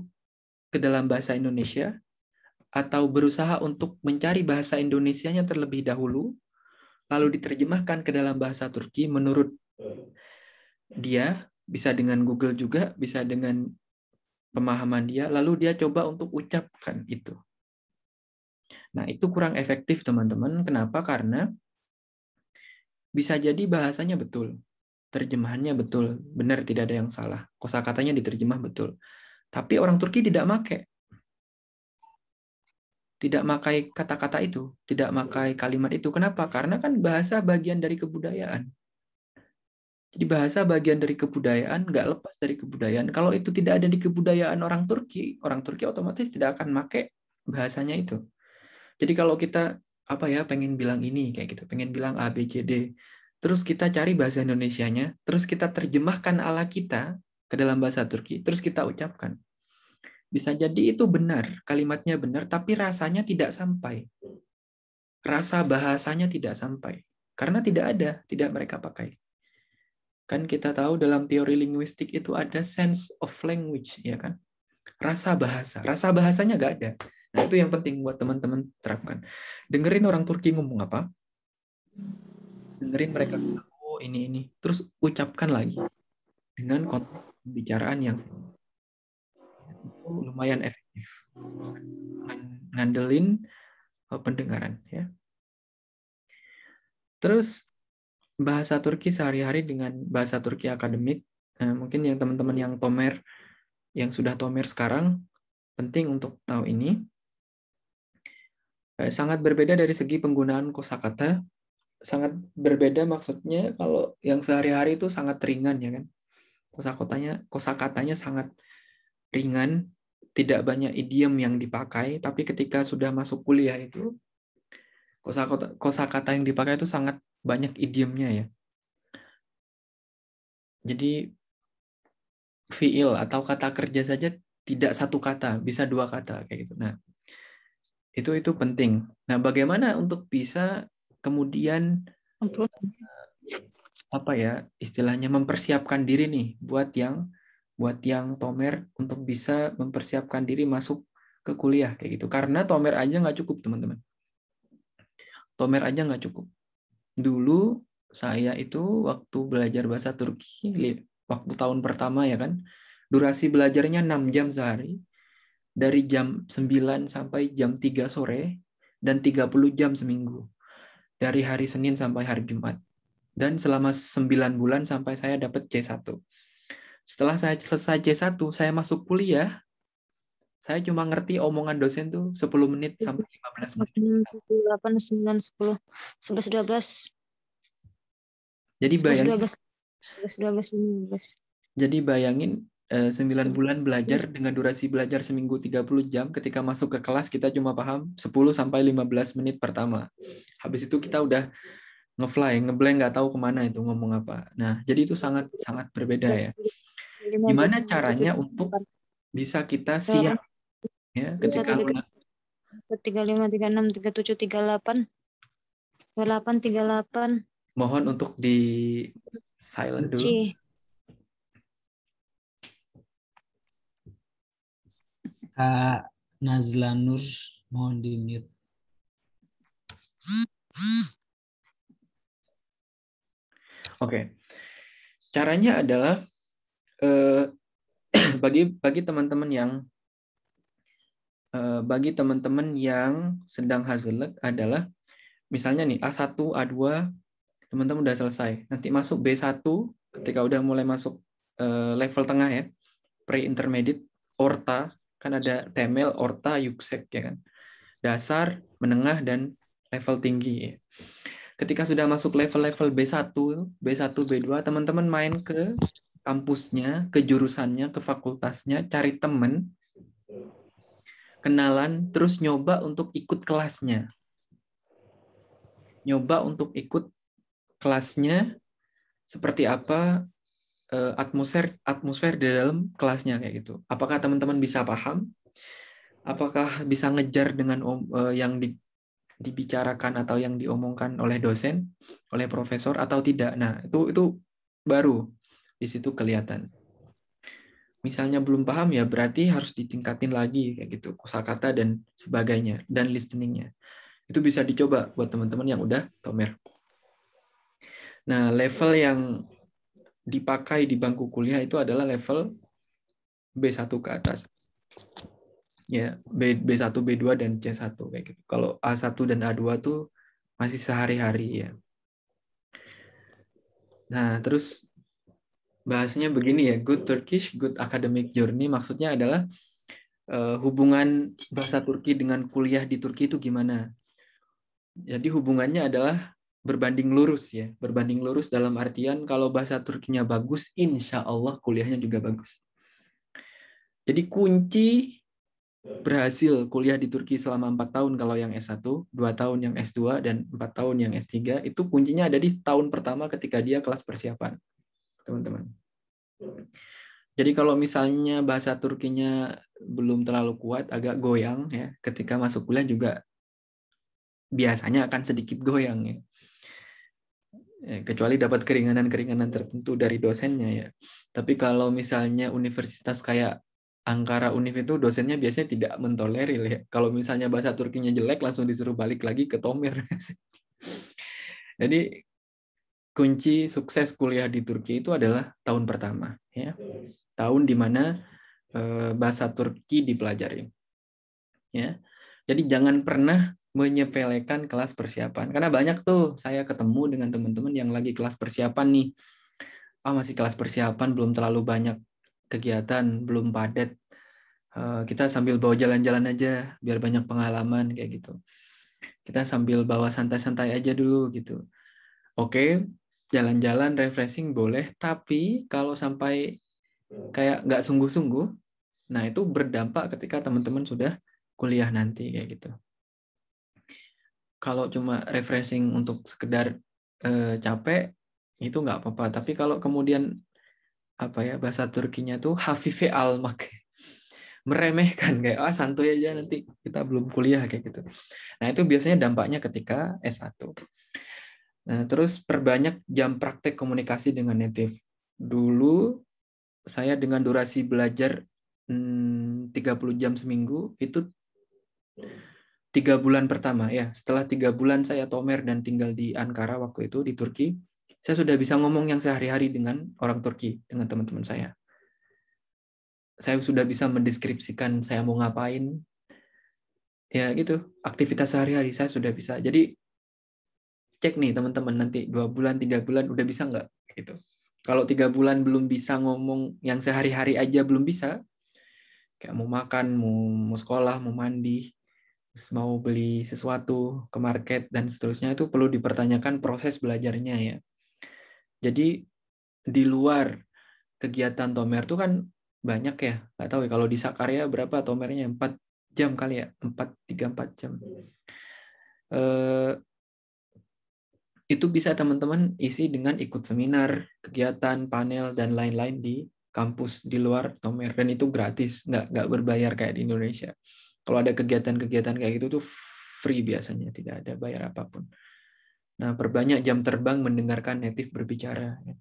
ke dalam bahasa Indonesia, atau berusaha untuk mencari bahasa Indonesianya terlebih dahulu, lalu diterjemahkan ke dalam bahasa Turki menurut dia, bisa dengan Google juga, bisa dengan pemahaman dia, lalu dia coba untuk ucapkan itu. Nah, itu kurang efektif, teman-teman. Kenapa? Karena bisa jadi bahasanya betul, terjemahannya betul, benar tidak ada yang salah. Kosakatanya diterjemah betul. Tapi orang Turki tidak make. Tidak makai kata-kata itu, tidak makai kalimat itu. Kenapa? Karena kan bahasa bagian dari kebudayaan. Jadi bahasa bagian dari kebudayaan, nggak lepas dari kebudayaan. Kalau itu tidak ada di kebudayaan orang Turki, orang Turki otomatis tidak akan make bahasanya itu. Jadi kalau kita apa ya pengen bilang ini kayak gitu pengen bilang A B C D terus kita cari bahasa Indonesia nya terus kita terjemahkan ala kita ke dalam bahasa Turki terus kita ucapkan bisa jadi itu benar kalimatnya benar tapi rasanya tidak sampai rasa bahasanya tidak sampai karena tidak ada tidak mereka pakai kan kita tahu dalam teori linguistik itu ada sense of language ya kan rasa bahasa rasa bahasanya nggak ada Nah, itu yang penting buat teman-teman terapkan. Dengerin orang Turki ngomong apa? Dengerin mereka oh ini ini, terus ucapkan lagi dengan konteks pembicaraan yang lumayan efektif. Ngandelin eh, pendengaran ya. Terus bahasa Turki sehari-hari dengan bahasa Turki akademik, nah, mungkin yang teman-teman yang tomer yang sudah tomer sekarang penting untuk tahu ini Eh, sangat berbeda dari segi penggunaan kosakata sangat berbeda maksudnya kalau yang sehari-hari itu sangat ringan ya kan kosakatanya kosakatanya sangat ringan tidak banyak idiom yang dipakai tapi ketika sudah masuk kuliah itu kosakata kosakata yang dipakai itu sangat banyak idiomnya ya jadi fiil atau kata kerja saja tidak satu kata bisa dua kata kayak gitu nah itu itu penting. Nah, bagaimana untuk bisa kemudian Betul. Eh, apa ya istilahnya mempersiapkan diri nih buat yang buat yang Tomer untuk bisa mempersiapkan diri masuk ke kuliah kayak gitu. Karena Tomer aja nggak cukup teman-teman. Tomer aja nggak cukup. Dulu saya itu waktu belajar bahasa Turki waktu tahun pertama ya kan durasi belajarnya 6 jam sehari dari jam 9 sampai jam 3 sore dan 30 jam seminggu dari hari Senin sampai hari Jumat. Dan selama 9 bulan sampai saya dapat C1. Setelah saya selesai C1, saya masuk kuliah. Saya cuma ngerti omongan dosen tuh 10 menit sampai 15 menit. 8, 9, 10, 11, 12. Jadi bayangin. 11, 12, 11, 12, 12. Jadi bayangin 9 eh, bulan belajar iya. dengan durasi belajar seminggu 30 jam ketika masuk ke kelas kita cuma paham 10 sampai 15 menit pertama. Habis itu kita udah ngefly, ngeblank nggak tahu kemana itu ngomong apa. Nah, jadi itu sangat sangat berbeda ya. Gimana caranya untuk bisa kita siap ya ketika tiga lima tiga enam tiga tujuh tiga delapan delapan tiga delapan mohon untuk di silent dulu Kak Nazla Nur mohon di mute. Oke, okay. caranya adalah eh, [clears throat] bagi bagi teman-teman yang eh, bagi teman-teman yang sedang hazlek adalah misalnya nih A1, A2 teman-teman udah selesai. Nanti masuk B1 ketika udah mulai masuk eh, level tengah ya, pre intermediate, orta kan ada temel, orta, yuksek ya kan. Dasar, menengah dan level tinggi. Ya. Ketika sudah masuk level-level B1, B1, B2, teman-teman main ke kampusnya, ke jurusannya, ke fakultasnya, cari temen, kenalan, terus nyoba untuk ikut kelasnya. Nyoba untuk ikut kelasnya seperti apa, uh, atmosfer atmosfer di dalam kelasnya kayak gitu. Apakah teman-teman bisa paham? Apakah bisa ngejar dengan um, uh, yang di, dibicarakan atau yang diomongkan oleh dosen, oleh profesor atau tidak? Nah, itu itu baru di situ kelihatan. Misalnya belum paham ya berarti harus ditingkatin lagi kayak gitu kosakata dan sebagainya dan listeningnya. Itu bisa dicoba buat teman-teman yang udah tomer. Nah, level yang dipakai di bangku kuliah itu adalah level B1 ke atas. Ya, B, B1, B2 dan C1 kayak gitu. Kalau A1 dan A2 tuh masih sehari-hari ya. Nah, terus bahasanya begini ya, good Turkish, good academic journey maksudnya adalah uh, hubungan bahasa Turki dengan kuliah di Turki itu gimana. Jadi hubungannya adalah berbanding lurus ya. Berbanding lurus dalam artian kalau bahasa Turkinya bagus, insya Allah kuliahnya juga bagus. Jadi kunci berhasil kuliah di Turki selama empat tahun kalau yang S1, dua tahun yang S2, dan empat tahun yang S3, itu kuncinya ada di tahun pertama ketika dia kelas persiapan, teman-teman. Jadi kalau misalnya bahasa Turkinya belum terlalu kuat, agak goyang ya, ketika masuk kuliah juga biasanya akan sedikit goyang ya ya, kecuali dapat keringanan-keringanan tertentu dari dosennya ya. Tapi kalau misalnya universitas kayak Angkara Univ itu dosennya biasanya tidak mentolerir ya. Kalau misalnya bahasa Turkinya jelek langsung disuruh balik lagi ke Tomir. [laughs] Jadi kunci sukses kuliah di Turki itu adalah tahun pertama ya. Tahun di mana eh, bahasa Turki dipelajari. Ya. Jadi jangan pernah menyepelekan kelas persiapan. Karena banyak tuh saya ketemu dengan teman-teman yang lagi kelas persiapan nih. Ah oh, masih kelas persiapan, belum terlalu banyak kegiatan, belum padat. Eh, kita sambil bawa jalan-jalan aja, biar banyak pengalaman kayak gitu. Kita sambil bawa santai-santai aja dulu gitu. Oke, jalan-jalan refreshing boleh, tapi kalau sampai kayak nggak sungguh-sungguh, nah itu berdampak ketika teman-teman sudah kuliah nanti kayak gitu. Kalau cuma refreshing untuk sekedar eh, capek itu nggak apa-apa. Tapi kalau kemudian apa ya bahasa Turkinya tuh hafife almak [laughs] meremehkan kayak ah santuy aja nanti kita belum kuliah kayak gitu. Nah, itu biasanya dampaknya ketika S1. Nah, terus perbanyak jam praktek komunikasi dengan native. Dulu saya dengan durasi belajar hmm, 30 jam seminggu itu Tiga bulan pertama ya, setelah tiga bulan saya tomer dan tinggal di Ankara waktu itu di Turki, saya sudah bisa ngomong yang sehari-hari dengan orang Turki, dengan teman-teman saya. Saya sudah bisa mendeskripsikan saya mau ngapain, ya gitu, aktivitas sehari-hari saya sudah bisa. Jadi cek nih teman-teman nanti dua bulan tiga bulan udah bisa nggak gitu kalau tiga bulan belum bisa ngomong yang sehari-hari aja belum bisa kayak mau makan mau, mau sekolah mau mandi mau beli sesuatu ke market dan seterusnya itu perlu dipertanyakan proses belajarnya ya. Jadi di luar kegiatan Tomer itu kan banyak ya. Gak tahu ya kalau di Sakarya berapa Tomernya 4 jam kali ya, 4 3 4 jam. Eh, itu bisa teman-teman isi dengan ikut seminar, kegiatan, panel dan lain-lain di kampus di luar Tomer dan itu gratis, nggak nggak berbayar kayak di Indonesia. Kalau ada kegiatan-kegiatan kayak gitu tuh free biasanya, tidak ada bayar apapun. Nah, perbanyak jam terbang mendengarkan native berbicara. Ya.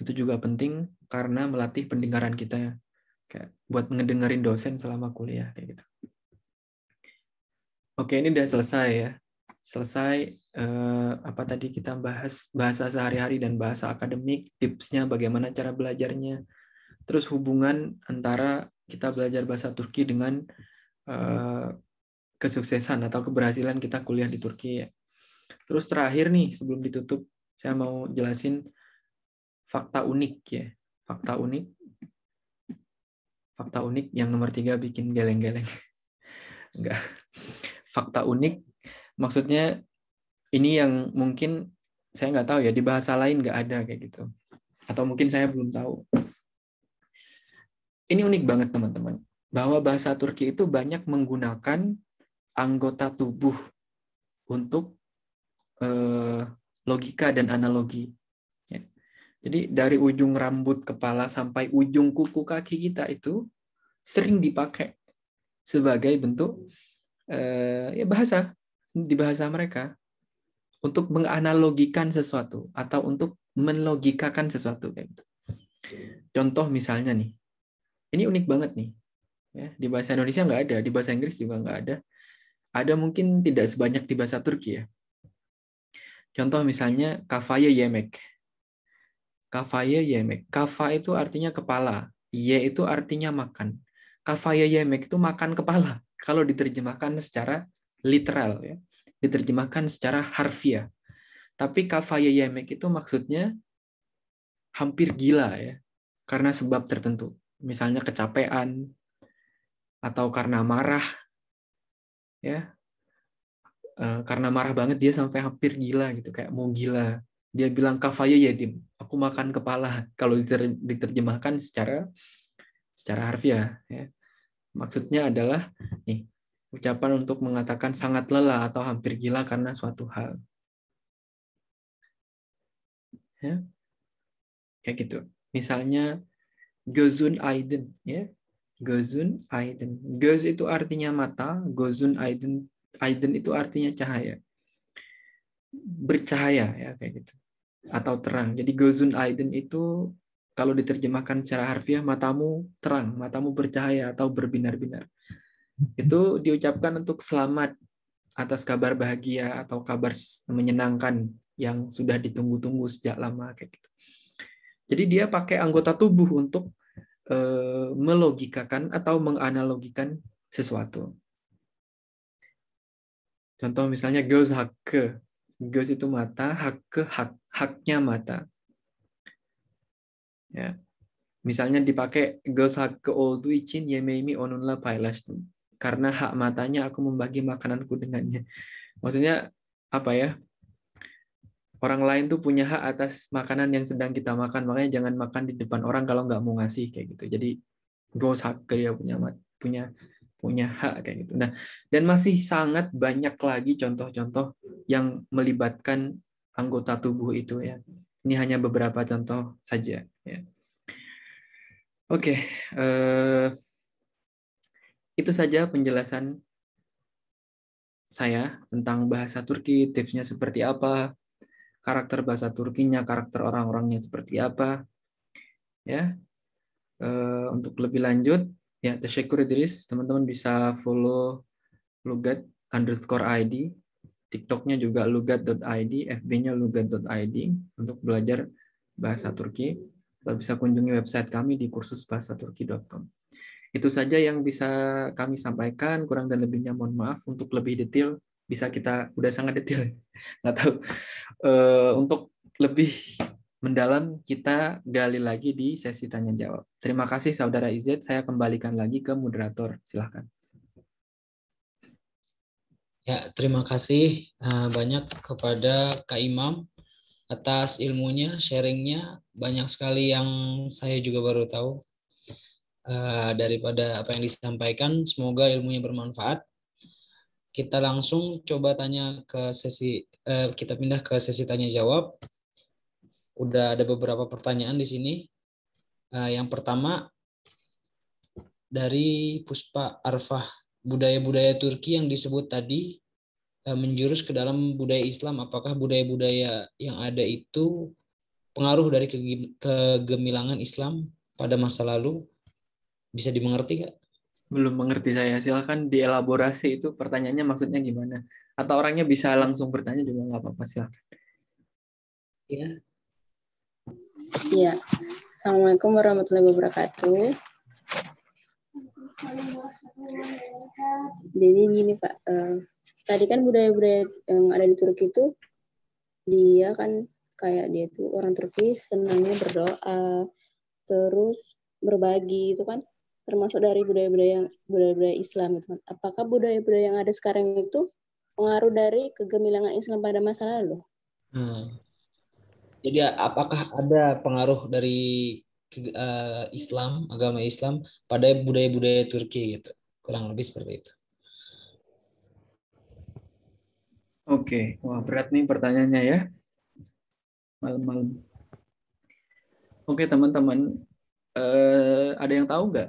Itu juga penting karena melatih pendengaran kita kayak buat ngedengerin dosen selama kuliah kayak gitu. Oke, ini udah selesai ya. Selesai eh, apa tadi kita bahas bahasa sehari-hari dan bahasa akademik, tipsnya bagaimana cara belajarnya. Terus hubungan antara kita belajar bahasa Turki dengan Eh, hmm. kesuksesan atau keberhasilan kita kuliah di Turki ya. Terus terakhir nih sebelum ditutup saya mau jelasin fakta unik ya. Fakta unik. Fakta unik yang nomor tiga bikin geleng-geleng. [laughs] Enggak. Fakta unik maksudnya ini yang mungkin saya nggak tahu ya di bahasa lain nggak ada kayak gitu. Atau mungkin saya belum tahu. Ini unik banget teman-teman bahwa bahasa Turki itu banyak menggunakan anggota tubuh untuk eh, logika dan analogi. Ya. Jadi dari ujung rambut kepala sampai ujung kuku kaki kita itu sering dipakai sebagai bentuk eh, ya bahasa di bahasa mereka untuk menganalogikan sesuatu atau untuk menlogikakan sesuatu gitu. Contoh misalnya nih, ini unik banget nih. Ya, di bahasa Indonesia nggak ada, di bahasa Inggris juga nggak ada. Ada mungkin tidak sebanyak di bahasa Turki ya. Contoh misalnya kafaya yemek. Kafaya yemek. Kafa itu artinya kepala. Ye itu artinya makan. Kafaya yemek itu makan kepala. Kalau diterjemahkan secara literal ya. Diterjemahkan secara harfiah. Tapi kafaya yemek itu maksudnya hampir gila ya. Karena sebab tertentu. Misalnya kecapean, atau karena marah ya eh, karena marah banget dia sampai hampir gila gitu kayak mau gila dia bilang kafaya yatim aku makan kepala [laughs] kalau diterjemahkan secara secara harfiah ya, ya. maksudnya adalah nih ucapan untuk mengatakan sangat lelah atau hampir gila karena suatu hal ya kayak gitu misalnya gozun aiden ya Gozun Aiden. Goz itu artinya mata, Gozun Aiden, Aiden itu artinya cahaya. Bercahaya ya kayak gitu. Atau terang. Jadi Gozun Aiden itu kalau diterjemahkan secara harfiah matamu terang, matamu bercahaya atau berbinar-binar. Itu diucapkan untuk selamat atas kabar bahagia atau kabar menyenangkan yang sudah ditunggu-tunggu sejak lama kayak gitu. Jadi dia pakai anggota tubuh untuk Eh, melogikakan atau menganalogikan sesuatu. Contoh misalnya hak Hakke. gos itu mata, Hakke hak, haknya mata. Ya. Misalnya dipakai Göz Hakke oldu için yemeğimi onunla paylaştım. Karena hak matanya aku membagi makananku dengannya. Maksudnya apa ya? orang lain tuh punya hak atas makanan yang sedang kita makan makanya jangan makan di depan orang kalau nggak mau ngasih kayak gitu jadi ghost hacker dia punya punya punya hak kayak gitu nah dan masih sangat banyak lagi contoh-contoh yang melibatkan anggota tubuh itu ya ini hanya beberapa contoh saja ya oke eh, itu saja penjelasan saya tentang bahasa Turki tipsnya seperti apa karakter bahasa Turkinya, karakter orang-orangnya seperti apa. Ya. E, untuk lebih lanjut, ya teşekkür Idris, Teman-teman bisa follow lugat underscore ID, TikToknya juga lugat.id, FB-nya lugat.id untuk belajar bahasa Turki. Atau bisa kunjungi website kami di kursusbahasaturki.com. Itu saja yang bisa kami sampaikan. Kurang dan lebihnya mohon maaf. Untuk lebih detail bisa kita udah sangat detail nggak tahu E, untuk lebih mendalam kita gali lagi di sesi tanya jawab. Terima kasih saudara Izet, saya kembalikan lagi ke moderator. Silahkan. Ya, terima kasih eh, banyak kepada Kak Imam atas ilmunya, sharingnya. Banyak sekali yang saya juga baru tahu eh, daripada apa yang disampaikan. Semoga ilmunya bermanfaat. Kita langsung coba tanya ke sesi, uh, kita pindah ke sesi tanya jawab. Udah ada beberapa pertanyaan di sini. uh, yang pertama dari Puspa Arfah, budaya-budaya Turki yang disebut tadi eh, menjurus ke dalam budaya Islam. Apakah budaya-budaya yang ada itu pengaruh dari kegemilangan Islam pada masa lalu? Bisa dimengerti, Kak? belum mengerti saya. Silahkan dielaborasi itu pertanyaannya maksudnya gimana. Atau orangnya bisa langsung bertanya juga nggak apa-apa, silahkan. Iya. Iya. Assalamualaikum warahmatullahi wabarakatuh. Jadi gini Pak, eh, tadi kan budaya-budaya yang ada di Turki itu dia kan kayak dia tuh orang Turki senangnya berdoa, terus berbagi itu kan termasuk dari budaya-budaya yang budaya-budaya Islam gitu kan. Apakah budaya-budaya yang ada sekarang itu pengaruh dari kegemilangan Islam pada masa lalu? Hmm. Jadi apakah ada pengaruh dari uh, Islam, agama Islam pada budaya-budaya Turki gitu. Kurang lebih seperti itu. Oke, okay. wah berat nih pertanyaannya ya. Malam-malam. Oke okay, teman-teman, uh, ada yang tahu nggak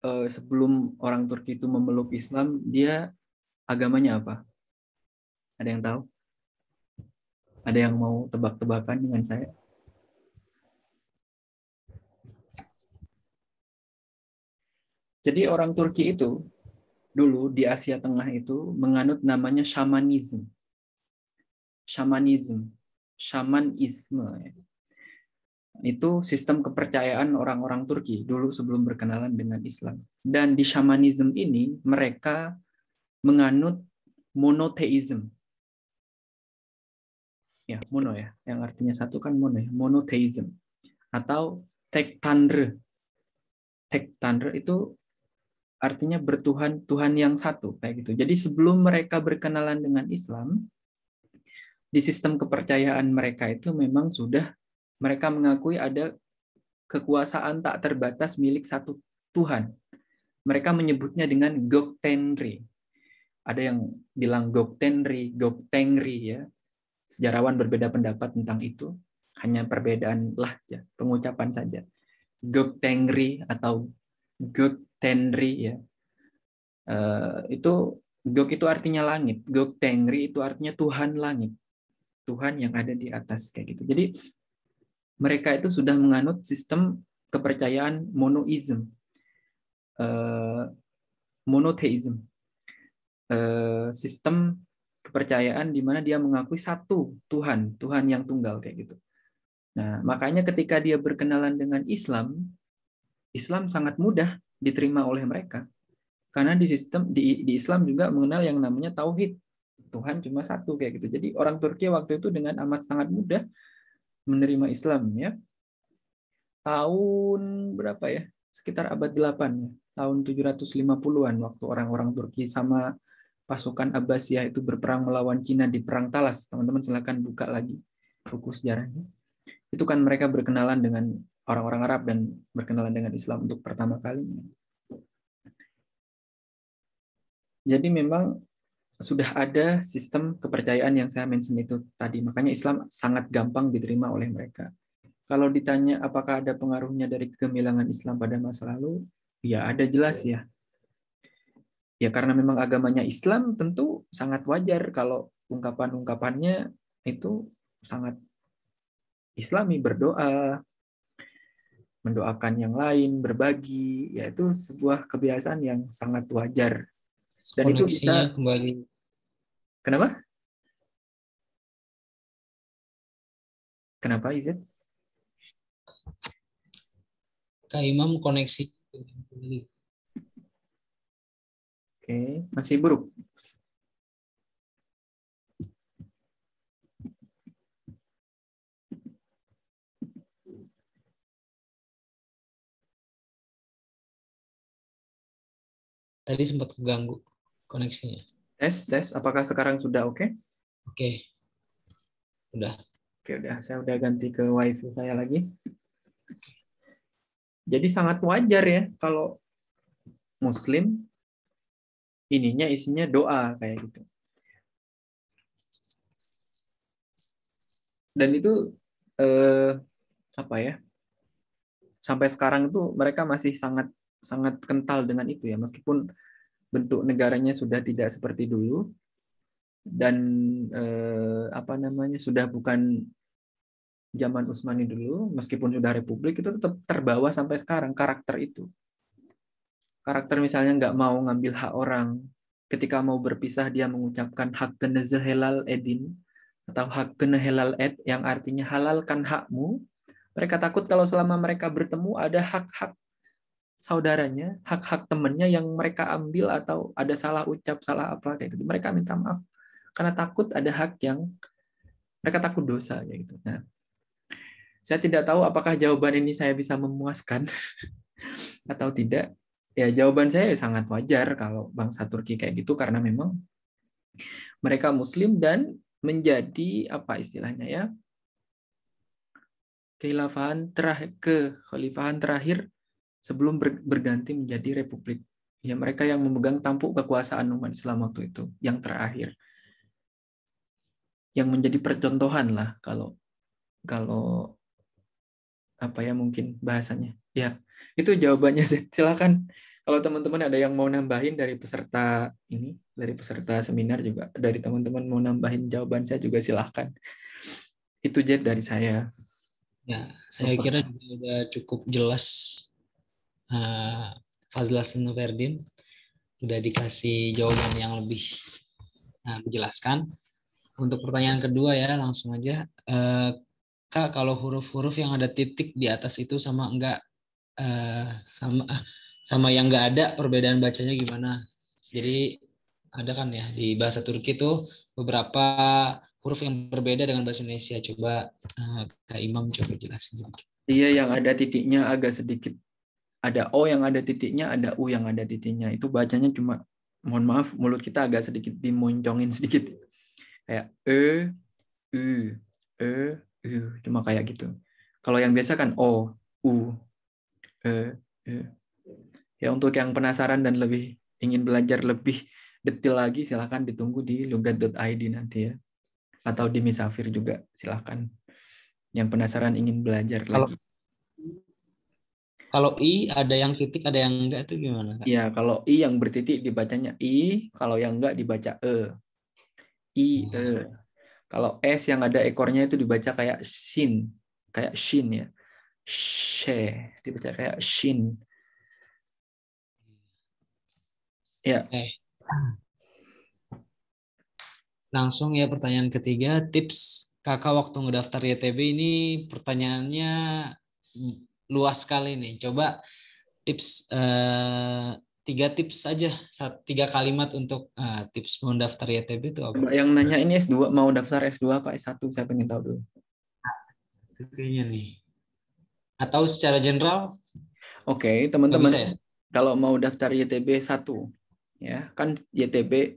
Eh, sebelum orang Turki itu memeluk Islam, dia agamanya apa? Ada yang tahu? Ada yang mau tebak-tebakan dengan saya? Jadi orang Turki itu dulu di Asia Tengah itu menganut namanya shamanism. Shamanism, shamanisme itu sistem kepercayaan orang-orang Turki dulu sebelum berkenalan dengan Islam. Dan di shamanism ini mereka menganut monoteisme. Ya, mono ya, yang artinya satu kan mono ya, monoteisme atau tek Tek tandre itu artinya bertuhan Tuhan yang satu kayak gitu. Jadi sebelum mereka berkenalan dengan Islam, di sistem kepercayaan mereka itu memang sudah mereka mengakui ada kekuasaan tak terbatas milik satu Tuhan. Mereka menyebutnya dengan Goktenri. Ada yang bilang Goktenri, Goktengri ya. Sejarawan berbeda pendapat tentang itu. Hanya perbedaan lah ya, pengucapan saja. Goktengri atau Goktenri ya. Uh, itu Gok itu artinya langit, Gok Tengri itu artinya Tuhan langit, Tuhan yang ada di atas kayak gitu. Jadi mereka itu sudah menganut sistem kepercayaan monoism, uh, sistem kepercayaan di mana dia mengakui satu Tuhan, Tuhan yang tunggal kayak gitu. Nah, makanya ketika dia berkenalan dengan Islam, Islam sangat mudah diterima oleh mereka. Karena di sistem di, di Islam juga mengenal yang namanya tauhid. Tuhan cuma satu kayak gitu. Jadi orang Turki waktu itu dengan amat sangat mudah menerima Islam ya. Tahun berapa ya? Sekitar abad 8 ya. Tahun 750-an waktu orang-orang Turki sama pasukan Abbasiyah itu berperang melawan Cina di Perang Talas. Teman-teman silahkan buka lagi buku sejarahnya. Itu kan mereka berkenalan dengan orang-orang Arab dan berkenalan dengan Islam untuk pertama kalinya. Jadi memang sudah ada sistem kepercayaan yang saya mention itu tadi. Makanya Islam sangat gampang diterima oleh mereka. Kalau ditanya apakah ada pengaruhnya dari kegemilangan Islam pada masa lalu, ya ada jelas ya. Ya karena memang agamanya Islam tentu sangat wajar kalau ungkapan-ungkapannya itu sangat Islami berdoa, mendoakan yang lain, berbagi, yaitu sebuah kebiasaan yang sangat wajar dan itu kita kembali Kenapa? Kenapa Izin? Kak Imam koneksi. Oke, masih buruk. Tadi sempat keganggu koneksinya. Tes, tes. Apakah sekarang sudah oke? Okay? Oke. Okay. Udah. Oke, udah. Saya udah ganti ke wifi saya lagi. Jadi sangat wajar ya kalau muslim ininya isinya doa kayak gitu. Dan itu eh, apa ya? Sampai sekarang itu mereka masih sangat sangat kental dengan itu ya meskipun bentuk negaranya sudah tidak seperti dulu dan eh, apa namanya sudah bukan zaman Utsmani dulu meskipun sudah republik itu tetap terbawa sampai sekarang karakter itu karakter misalnya nggak mau ngambil hak orang ketika mau berpisah dia mengucapkan hak helal edin atau hak helal ed yang artinya halalkan hakmu mereka takut kalau selama mereka bertemu ada hak-hak saudaranya, hak-hak temennya yang mereka ambil atau ada salah ucap, salah apa kayak gitu. Mereka minta maaf karena takut ada hak yang mereka takut dosa kayak gitu. Nah, saya tidak tahu apakah jawaban ini saya bisa memuaskan [laughs] atau tidak. Ya, jawaban saya ya sangat wajar kalau bangsa Turki kayak gitu karena memang mereka muslim dan menjadi apa istilahnya ya? Kehilafahan terakhir ke khalifahan terakhir sebelum berganti menjadi republik. Ya, mereka yang memegang tampuk kekuasaan umat Islam waktu itu, yang terakhir. Yang menjadi percontohan lah kalau kalau apa ya mungkin bahasanya. Ya, itu jawabannya. [laughs] Silakan kalau teman-teman ada yang mau nambahin dari peserta ini, dari peserta seminar juga, dari teman-teman mau nambahin jawaban saya juga silahkan. Itu jet dari saya. Ya, saya Apa? kira juga cukup jelas uh, Fazla Seneverdin sudah dikasih jawaban yang lebih uh, menjelaskan. Untuk pertanyaan kedua ya langsung aja uh, Kak kalau huruf-huruf yang ada titik di atas itu sama enggak uh, sama sama yang enggak ada perbedaan bacanya gimana? Jadi ada kan ya di bahasa Turki itu beberapa huruf yang berbeda dengan bahasa Indonesia. Coba uh, Kak Imam coba jelasin sedikit. Iya, yang ada titiknya agak sedikit ada O yang ada titiknya, ada U yang ada titiknya. Itu bacanya cuma, mohon maaf, mulut kita agak sedikit dimoncongin sedikit. Kayak E, U, E, U. Cuma kayak gitu. Kalau yang biasa kan O, U, E, E. Ya untuk yang penasaran dan lebih ingin belajar lebih detail lagi, silahkan ditunggu di lugat.id nanti ya. Atau di Misafir juga, silahkan. Yang penasaran ingin belajar Halo. lagi. Kalau i ada yang titik, ada yang enggak itu gimana? Kak? Iya, kalau i yang bertitik dibacanya i, kalau yang enggak dibaca e. I e. Kalau s yang ada ekornya itu dibaca kayak shin, kayak shin ya. She dibaca kayak shin. Ya. Okay. Langsung ya pertanyaan ketiga, tips kakak waktu ngedaftar YTB ini pertanyaannya luas sekali nih. Coba tips eh, tiga tips saja tiga kalimat untuk eh, tips mau daftar YTB itu apa? yang nanya ini S2 mau daftar S2 apa S1 saya pengen tahu dulu. Kayaknya nih. Atau secara general? Oke, okay, teman-teman. Ya? Kalau mau daftar YTB 1 ya, kan YTB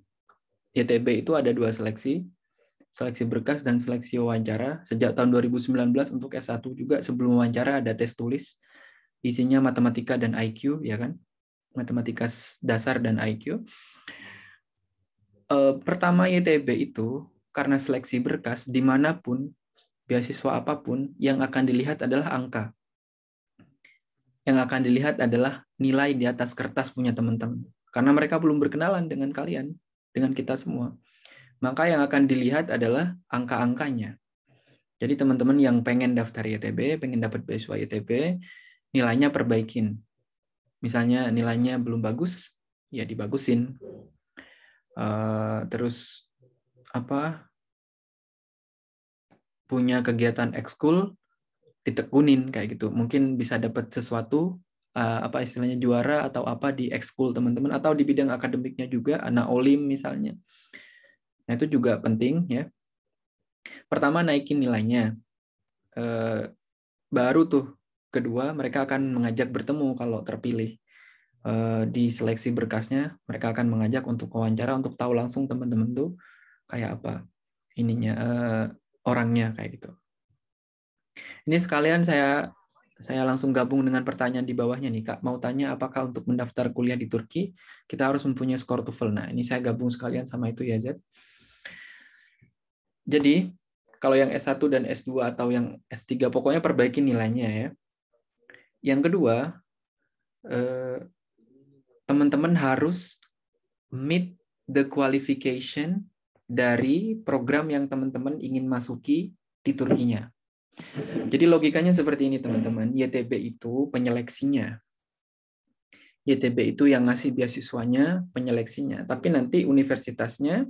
YTB itu ada dua seleksi, seleksi berkas dan seleksi wawancara sejak tahun 2019 untuk S1 juga sebelum wawancara ada tes tulis isinya matematika dan IQ ya kan matematika dasar dan IQ eh, pertama YTB itu karena seleksi berkas dimanapun beasiswa apapun yang akan dilihat adalah angka yang akan dilihat adalah nilai di atas kertas punya teman-teman karena mereka belum berkenalan dengan kalian dengan kita semua maka yang akan dilihat adalah angka-angkanya. Jadi teman-teman yang pengen daftar YTB, pengen dapat beasiswa YTB, nilainya perbaikin. Misalnya nilainya belum bagus, ya dibagusin. Uh, terus apa punya kegiatan ekskul ditekunin kayak gitu mungkin bisa dapat sesuatu uh, apa istilahnya juara atau apa di ekskul teman-teman atau di bidang akademiknya juga anak olim misalnya Nah, itu juga penting ya. Pertama naikin nilainya. Eh, baru tuh kedua mereka akan mengajak bertemu kalau terpilih. Eh, di seleksi berkasnya mereka akan mengajak untuk wawancara untuk tahu langsung teman-teman tuh kayak apa ininya eh, orangnya kayak gitu. Ini sekalian saya saya langsung gabung dengan pertanyaan di bawahnya nih Kak. Mau tanya apakah untuk mendaftar kuliah di Turki kita harus mempunyai skor TOEFL? Nah, ini saya gabung sekalian sama itu ya jadi, kalau yang S1 dan S2 atau yang S3 pokoknya perbaiki nilainya ya. Yang kedua, eh, teman-teman harus meet the qualification dari program yang teman-teman ingin masuki di Turkinya. Jadi logikanya seperti ini teman-teman, YTB itu penyeleksinya. YTB itu yang ngasih beasiswanya, penyeleksinya. Tapi nanti universitasnya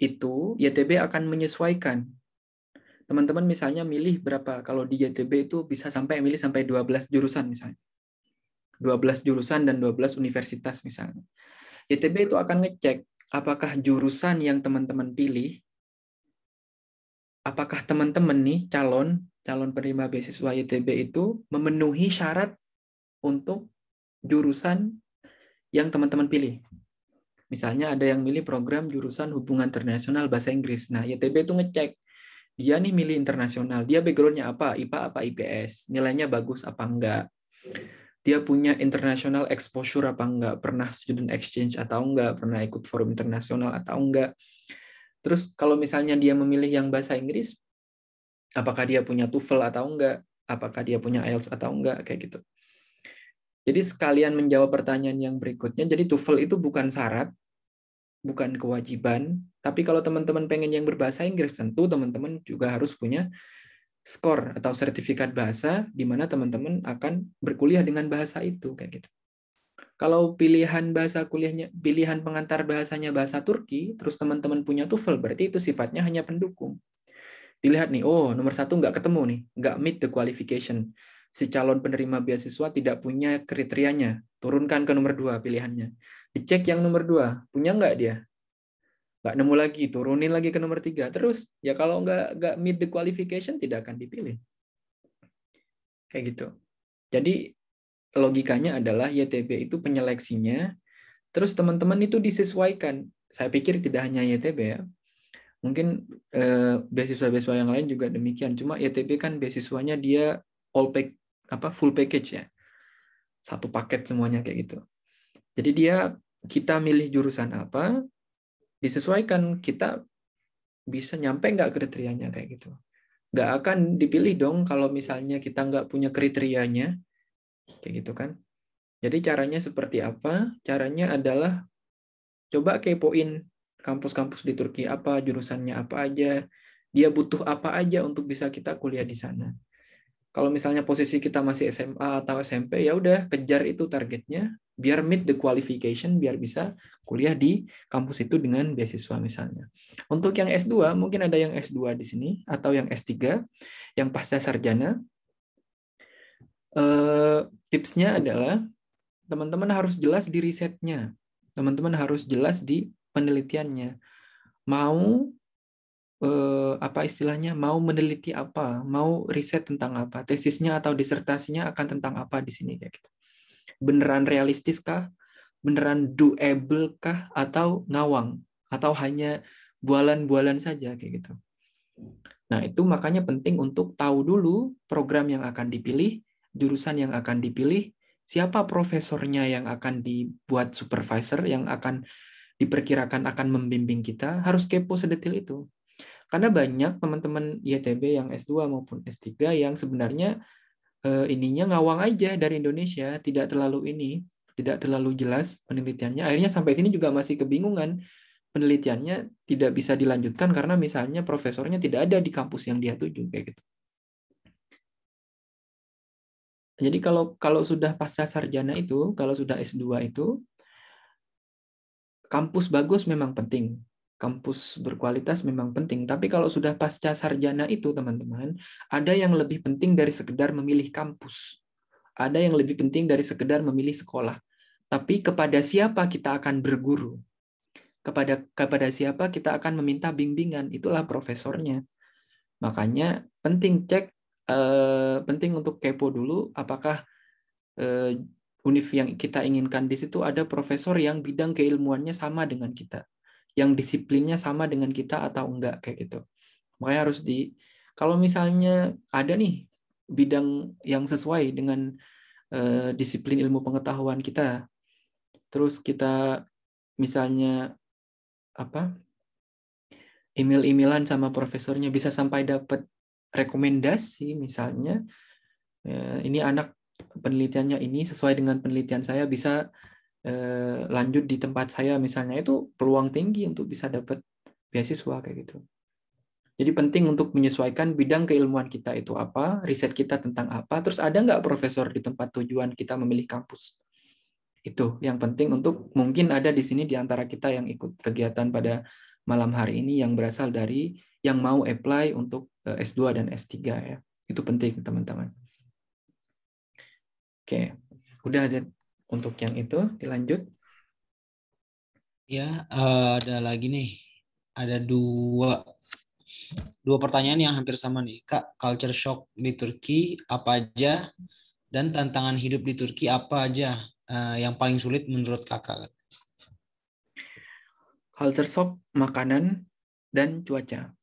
itu YTB akan menyesuaikan. Teman-teman misalnya milih berapa? Kalau di YTB itu bisa sampai milih sampai 12 jurusan misalnya. 12 jurusan dan 12 universitas misalnya. YTB itu akan ngecek apakah jurusan yang teman-teman pilih apakah teman-teman nih calon calon penerima beasiswa YTB itu memenuhi syarat untuk jurusan yang teman-teman pilih. Misalnya ada yang milih program jurusan hubungan internasional bahasa Inggris. Nah, YTB itu ngecek dia nih milih internasional, dia backgroundnya apa, IPA apa IPS, nilainya bagus apa enggak, dia punya international exposure apa enggak, pernah student exchange atau enggak, pernah ikut forum internasional atau enggak. Terus kalau misalnya dia memilih yang bahasa Inggris, apakah dia punya TOEFL atau enggak, apakah dia punya IELTS atau enggak, kayak gitu. Jadi sekalian menjawab pertanyaan yang berikutnya, jadi TOEFL itu bukan syarat, bukan kewajiban. Tapi kalau teman-teman pengen yang berbahasa Inggris, tentu teman-teman juga harus punya skor atau sertifikat bahasa di mana teman-teman akan berkuliah dengan bahasa itu kayak gitu. Kalau pilihan bahasa kuliahnya pilihan pengantar bahasanya bahasa Turki, terus teman-teman punya TOEFL, berarti itu sifatnya hanya pendukung. Dilihat nih, oh nomor satu nggak ketemu nih, nggak meet the qualification. Si calon penerima beasiswa tidak punya kriterianya, turunkan ke nomor dua pilihannya Dicek yang nomor dua, punya nggak dia? Nggak nemu lagi, turunin lagi ke nomor tiga. Terus, ya kalau nggak, nggak meet the qualification, tidak akan dipilih. Kayak gitu. Jadi, logikanya adalah YTB itu penyeleksinya, terus teman-teman itu disesuaikan. Saya pikir tidak hanya YTB ya, mungkin eh, beasiswa-beasiswa yang lain juga demikian cuma YTB kan beasiswanya dia all pack apa full package ya satu paket semuanya kayak gitu jadi dia kita milih jurusan apa disesuaikan kita bisa nyampe nggak kriterianya kayak gitu. Nggak akan dipilih dong kalau misalnya kita nggak punya kriterianya kayak gitu kan. Jadi caranya seperti apa? Caranya adalah coba kepoin kampus-kampus di Turki apa, jurusannya apa aja, dia butuh apa aja untuk bisa kita kuliah di sana. Kalau misalnya posisi kita masih SMA atau SMP, ya udah kejar itu targetnya biar meet the qualification, biar bisa kuliah di kampus itu dengan beasiswa misalnya. Untuk yang S2, mungkin ada yang S2 di sini, atau yang S3, yang pasca sarjana. Eh, tipsnya adalah, teman-teman harus jelas di risetnya. Teman-teman harus jelas di penelitiannya. Mau eh, apa istilahnya mau meneliti apa, mau riset tentang apa, tesisnya atau disertasinya akan tentang apa di sini kayak gitu beneran realistis kah? Beneran doable kah? Atau ngawang? Atau hanya bualan-bualan saja kayak gitu. Nah, itu makanya penting untuk tahu dulu program yang akan dipilih, jurusan yang akan dipilih, siapa profesornya yang akan dibuat supervisor yang akan diperkirakan akan membimbing kita, harus kepo sedetil itu. Karena banyak teman-teman ITB yang S2 maupun S3 yang sebenarnya uh, ininya ngawang aja dari Indonesia, tidak terlalu ini, tidak terlalu jelas penelitiannya. Akhirnya sampai sini juga masih kebingungan penelitiannya tidak bisa dilanjutkan karena misalnya profesornya tidak ada di kampus yang dia tuju kayak gitu. Jadi kalau kalau sudah pasca sarjana itu, kalau sudah S2 itu kampus bagus memang penting kampus berkualitas memang penting, tapi kalau sudah pasca sarjana itu, teman-teman, ada yang lebih penting dari sekedar memilih kampus. Ada yang lebih penting dari sekedar memilih sekolah. Tapi kepada siapa kita akan berguru? Kepada kepada siapa kita akan meminta bimbingan? Itulah profesornya. Makanya penting cek eh, penting untuk kepo dulu apakah eh, univ yang kita inginkan di situ ada profesor yang bidang keilmuannya sama dengan kita yang disiplinnya sama dengan kita atau enggak kayak gitu. Makanya harus di kalau misalnya ada nih bidang yang sesuai dengan eh, disiplin ilmu pengetahuan kita. Terus kita misalnya apa? email-emailan sama profesornya bisa sampai dapat rekomendasi misalnya ya, ini anak penelitiannya ini sesuai dengan penelitian saya bisa eh, lanjut di tempat saya misalnya itu peluang tinggi untuk bisa dapat beasiswa kayak gitu. Jadi penting untuk menyesuaikan bidang keilmuan kita itu apa, riset kita tentang apa, terus ada nggak profesor di tempat tujuan kita memilih kampus. Itu yang penting untuk mungkin ada di sini di antara kita yang ikut kegiatan pada malam hari ini yang berasal dari yang mau apply untuk eh, S2 dan S3 ya. Itu penting teman-teman. Oke, udah aja untuk yang itu dilanjut. Ya, eh, ada lagi nih. Ada dua dua pertanyaan yang hampir sama nih, Kak. Culture shock di Turki apa aja dan tantangan hidup di Turki apa aja eh, yang paling sulit menurut Kakak? Culture shock makanan dan cuaca.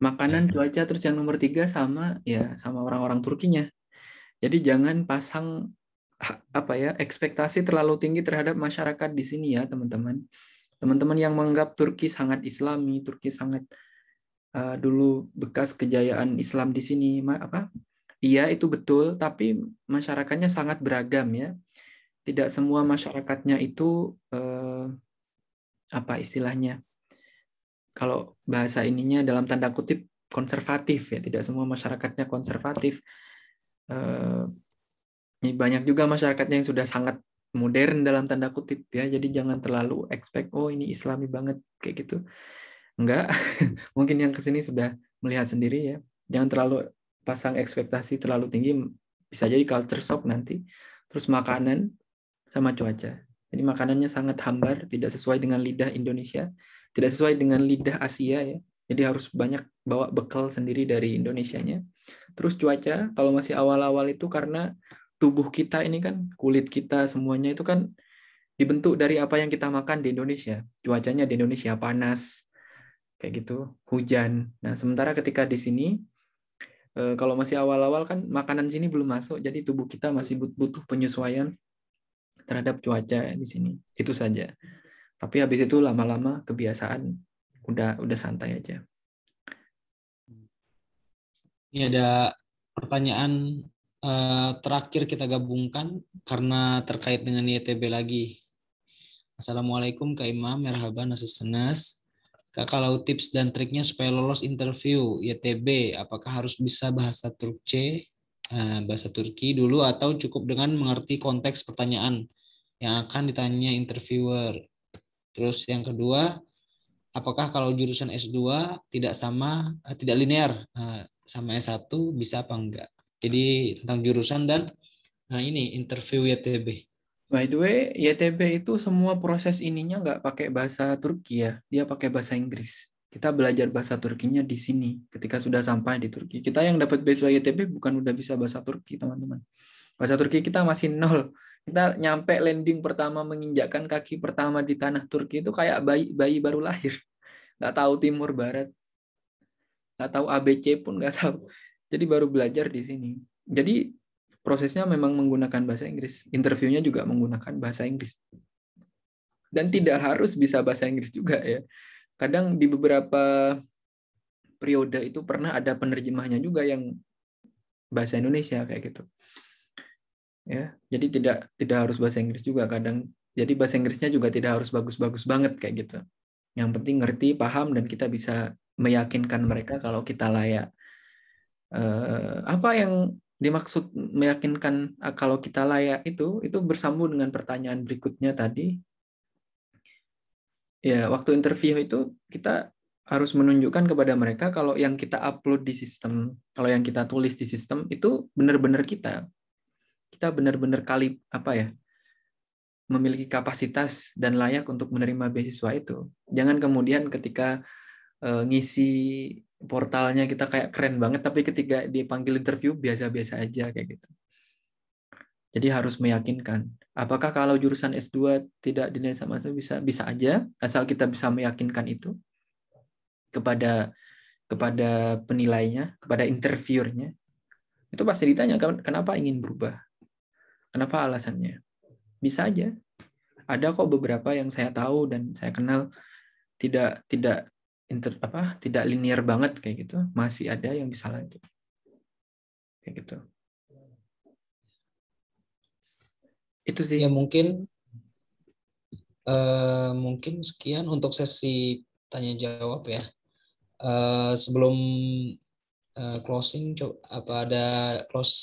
Makanan, cuaca, terus yang nomor tiga sama ya sama orang-orang Turkinya. Jadi jangan pasang apa ya ekspektasi terlalu tinggi terhadap masyarakat di sini ya teman-teman teman-teman yang menganggap Turki sangat Islami Turki sangat uh, dulu bekas kejayaan Islam di sini Ma, apa iya itu betul tapi masyarakatnya sangat beragam ya tidak semua masyarakatnya itu uh, apa istilahnya kalau bahasa ininya dalam tanda kutip konservatif ya tidak semua masyarakatnya konservatif uh, banyak juga masyarakatnya yang sudah sangat modern dalam tanda kutip ya jadi jangan terlalu expect oh ini islami banget kayak gitu enggak [laughs] mungkin yang kesini sudah melihat sendiri ya jangan terlalu pasang ekspektasi terlalu tinggi bisa jadi culture shock nanti terus makanan sama cuaca jadi makanannya sangat hambar tidak sesuai dengan lidah Indonesia tidak sesuai dengan lidah Asia ya jadi harus banyak bawa bekal sendiri dari Indonesianya terus cuaca kalau masih awal-awal itu karena tubuh kita ini kan kulit kita semuanya itu kan dibentuk dari apa yang kita makan di Indonesia. Cuacanya di Indonesia panas, kayak gitu, hujan. Nah, sementara ketika di sini, eh, kalau masih awal-awal kan makanan sini belum masuk, jadi tubuh kita masih butuh penyesuaian terhadap cuaca di sini. Itu saja. Tapi habis itu lama-lama kebiasaan udah udah santai aja. Ini ada pertanyaan Eh, terakhir kita gabungkan karena terkait dengan YTB e lagi. Assalamualaikum Kak Imam, merhaban senas. Kak, kalau tips dan triknya supaya lolos interview YTB, e apakah harus bisa bahasa Turki, eh, bahasa Turki dulu atau cukup dengan mengerti konteks pertanyaan yang akan ditanya interviewer. Terus yang kedua, apakah kalau jurusan S2 tidak sama, eh, tidak linear sama S1 bisa apa enggak? Jadi tentang jurusan dan nah ini interview YTB. By the way, YTB itu semua proses ininya nggak pakai bahasa Turki ya, dia pakai bahasa Inggris. Kita belajar bahasa Turkinya di sini ketika sudah sampai di Turki. Kita yang dapat beasiswa YTB bukan udah bisa bahasa Turki, teman-teman. Bahasa Turki kita masih nol. Kita nyampe landing pertama menginjakkan kaki pertama di tanah Turki itu kayak bayi bayi baru lahir. Nggak tahu timur barat. Nggak tahu ABC pun nggak tahu jadi baru belajar di sini. Jadi prosesnya memang menggunakan bahasa Inggris. Interviewnya juga menggunakan bahasa Inggris. Dan tidak harus bisa bahasa Inggris juga ya. Kadang di beberapa periode itu pernah ada penerjemahnya juga yang bahasa Indonesia kayak gitu. Ya, jadi tidak tidak harus bahasa Inggris juga kadang. Jadi bahasa Inggrisnya juga tidak harus bagus-bagus banget kayak gitu. Yang penting ngerti, paham dan kita bisa meyakinkan mereka kalau kita layak eh, apa yang dimaksud meyakinkan eh, kalau kita layak itu itu bersambung dengan pertanyaan berikutnya tadi ya waktu interview itu kita harus menunjukkan kepada mereka kalau yang kita upload di sistem kalau yang kita tulis di sistem itu benar-benar kita kita benar-benar kali apa ya memiliki kapasitas dan layak untuk menerima beasiswa itu jangan kemudian ketika uh, ngisi portalnya kita kayak keren banget tapi ketika dipanggil interview biasa-biasa aja kayak gitu. Jadi harus meyakinkan. Apakah kalau jurusan S2 tidak dinilai sama itu bisa bisa aja asal kita bisa meyakinkan itu kepada kepada penilainya, kepada interviewernya. Itu pasti ditanya kenapa ingin berubah. Kenapa alasannya? Bisa aja. Ada kok beberapa yang saya tahu dan saya kenal tidak tidak inter, apa tidak linear banget kayak gitu masih ada yang bisa lanjut kayak gitu itu sih ya mungkin uh, mungkin sekian untuk sesi tanya jawab ya uh, sebelum uh, closing coba apa ada close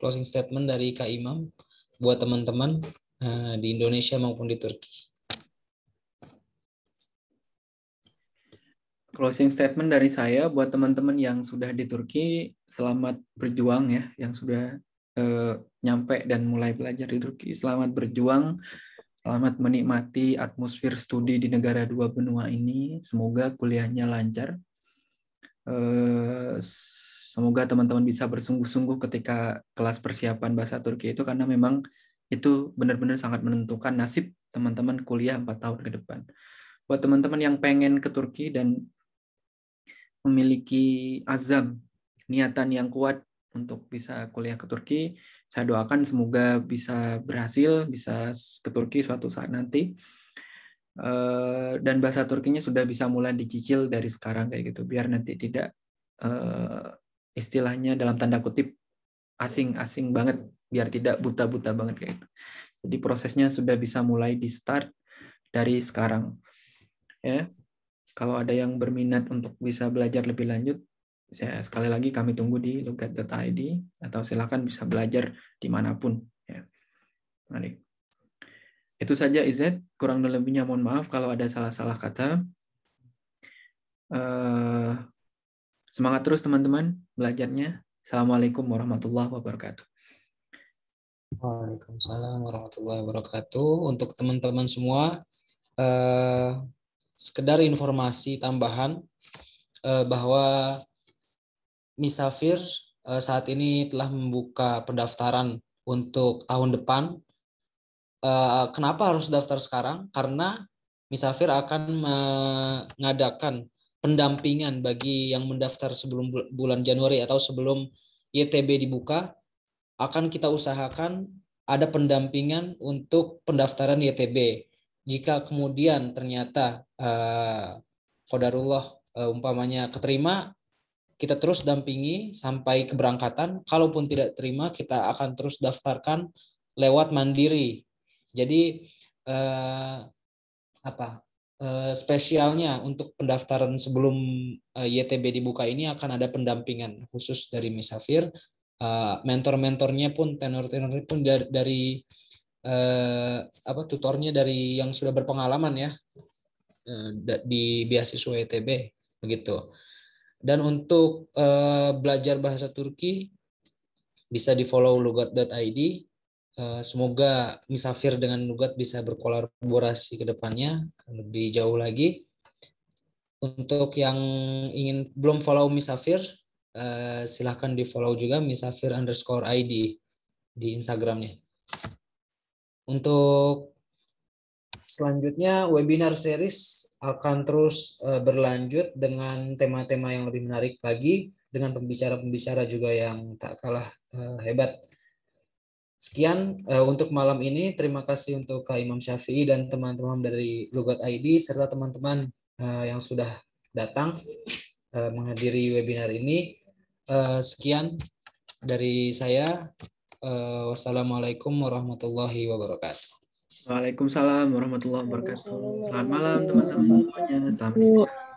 closing statement dari kak imam buat teman-teman uh, di Indonesia maupun di Turki closing statement dari saya buat teman-teman yang sudah di Turki, selamat berjuang ya, yang sudah uh, nyampe dan mulai belajar di Turki, selamat berjuang, selamat menikmati atmosfer studi di negara dua benua ini. Semoga kuliahnya lancar. uh, semoga teman-teman bisa bersungguh-sungguh ketika kelas persiapan bahasa Turki itu karena memang itu benar-benar sangat menentukan nasib teman-teman kuliah 4 tahun ke depan buat teman-teman yang pengen ke Turki dan memiliki azam, niatan yang kuat untuk bisa kuliah ke Turki. Saya doakan semoga bisa berhasil, bisa ke Turki suatu saat nanti. Eh, dan bahasa Turkinya sudah bisa mulai dicicil dari sekarang kayak gitu, biar nanti tidak eh, istilahnya dalam tanda kutip asing-asing banget, biar tidak buta-buta banget kayak gitu. Jadi prosesnya sudah bisa mulai di start dari sekarang. Ya, kalau ada yang berminat untuk bisa belajar lebih lanjut, saya sekali lagi kami tunggu di logat.id atau silakan bisa belajar dimanapun. Ya. Mari. Itu saja IZ, kurang dan lebihnya mohon maaf kalau ada salah-salah kata. Eh, semangat terus teman-teman belajarnya. Assalamualaikum warahmatullahi wabarakatuh. Waalaikumsalam warahmatullahi wabarakatuh. Untuk teman-teman semua, eh, sekedar informasi tambahan eh, bahwa Misafir eh, saat ini telah membuka pendaftaran untuk tahun depan. Eh, kenapa harus daftar sekarang? Karena Misafir akan mengadakan pendampingan bagi yang mendaftar sebelum bulan Januari atau sebelum YTB dibuka akan kita usahakan ada pendampingan untuk pendaftaran YTB. Jika kemudian ternyata kodarullah eh, uh, eh, umpamanya keterima kita terus dampingi sampai keberangkatan kalaupun tidak terima kita akan terus daftarkan lewat mandiri jadi uh, apa uh, spesialnya untuk pendaftaran sebelum uh, YTB dibuka ini akan ada pendampingan khusus dari Misafir uh, mentor-mentornya pun tenor tenor pun dari, dari uh, apa tutornya dari yang sudah berpengalaman ya Eh, di beasiswa ITB e begitu. Dan untuk eh, belajar bahasa Turki bisa di follow lugat.id. Eh, semoga Misafir dengan Lugat bisa berkolaborasi ke depannya lebih jauh lagi. Untuk yang ingin belum follow Misafir, silahkan di follow juga Misafir underscore ID di Instagramnya. Untuk selanjutnya webinar series akan terus eh, berlanjut dengan tema-tema yang lebih menarik lagi dengan pembicara-pembicara juga yang tak kalah eh, hebat. Sekian eh, untuk malam ini. Terima kasih untuk Kak Imam Syafi'i dan teman-teman dari Lugat ID serta teman-teman yang sudah datang menghadiri webinar ini. sekian dari saya. wassalamualaikum warahmatullahi wabarakatuh. Waalaikumsalam warahmatullahi wabarakatuh. Selamat malam teman-teman semuanya. Selamat istirahat.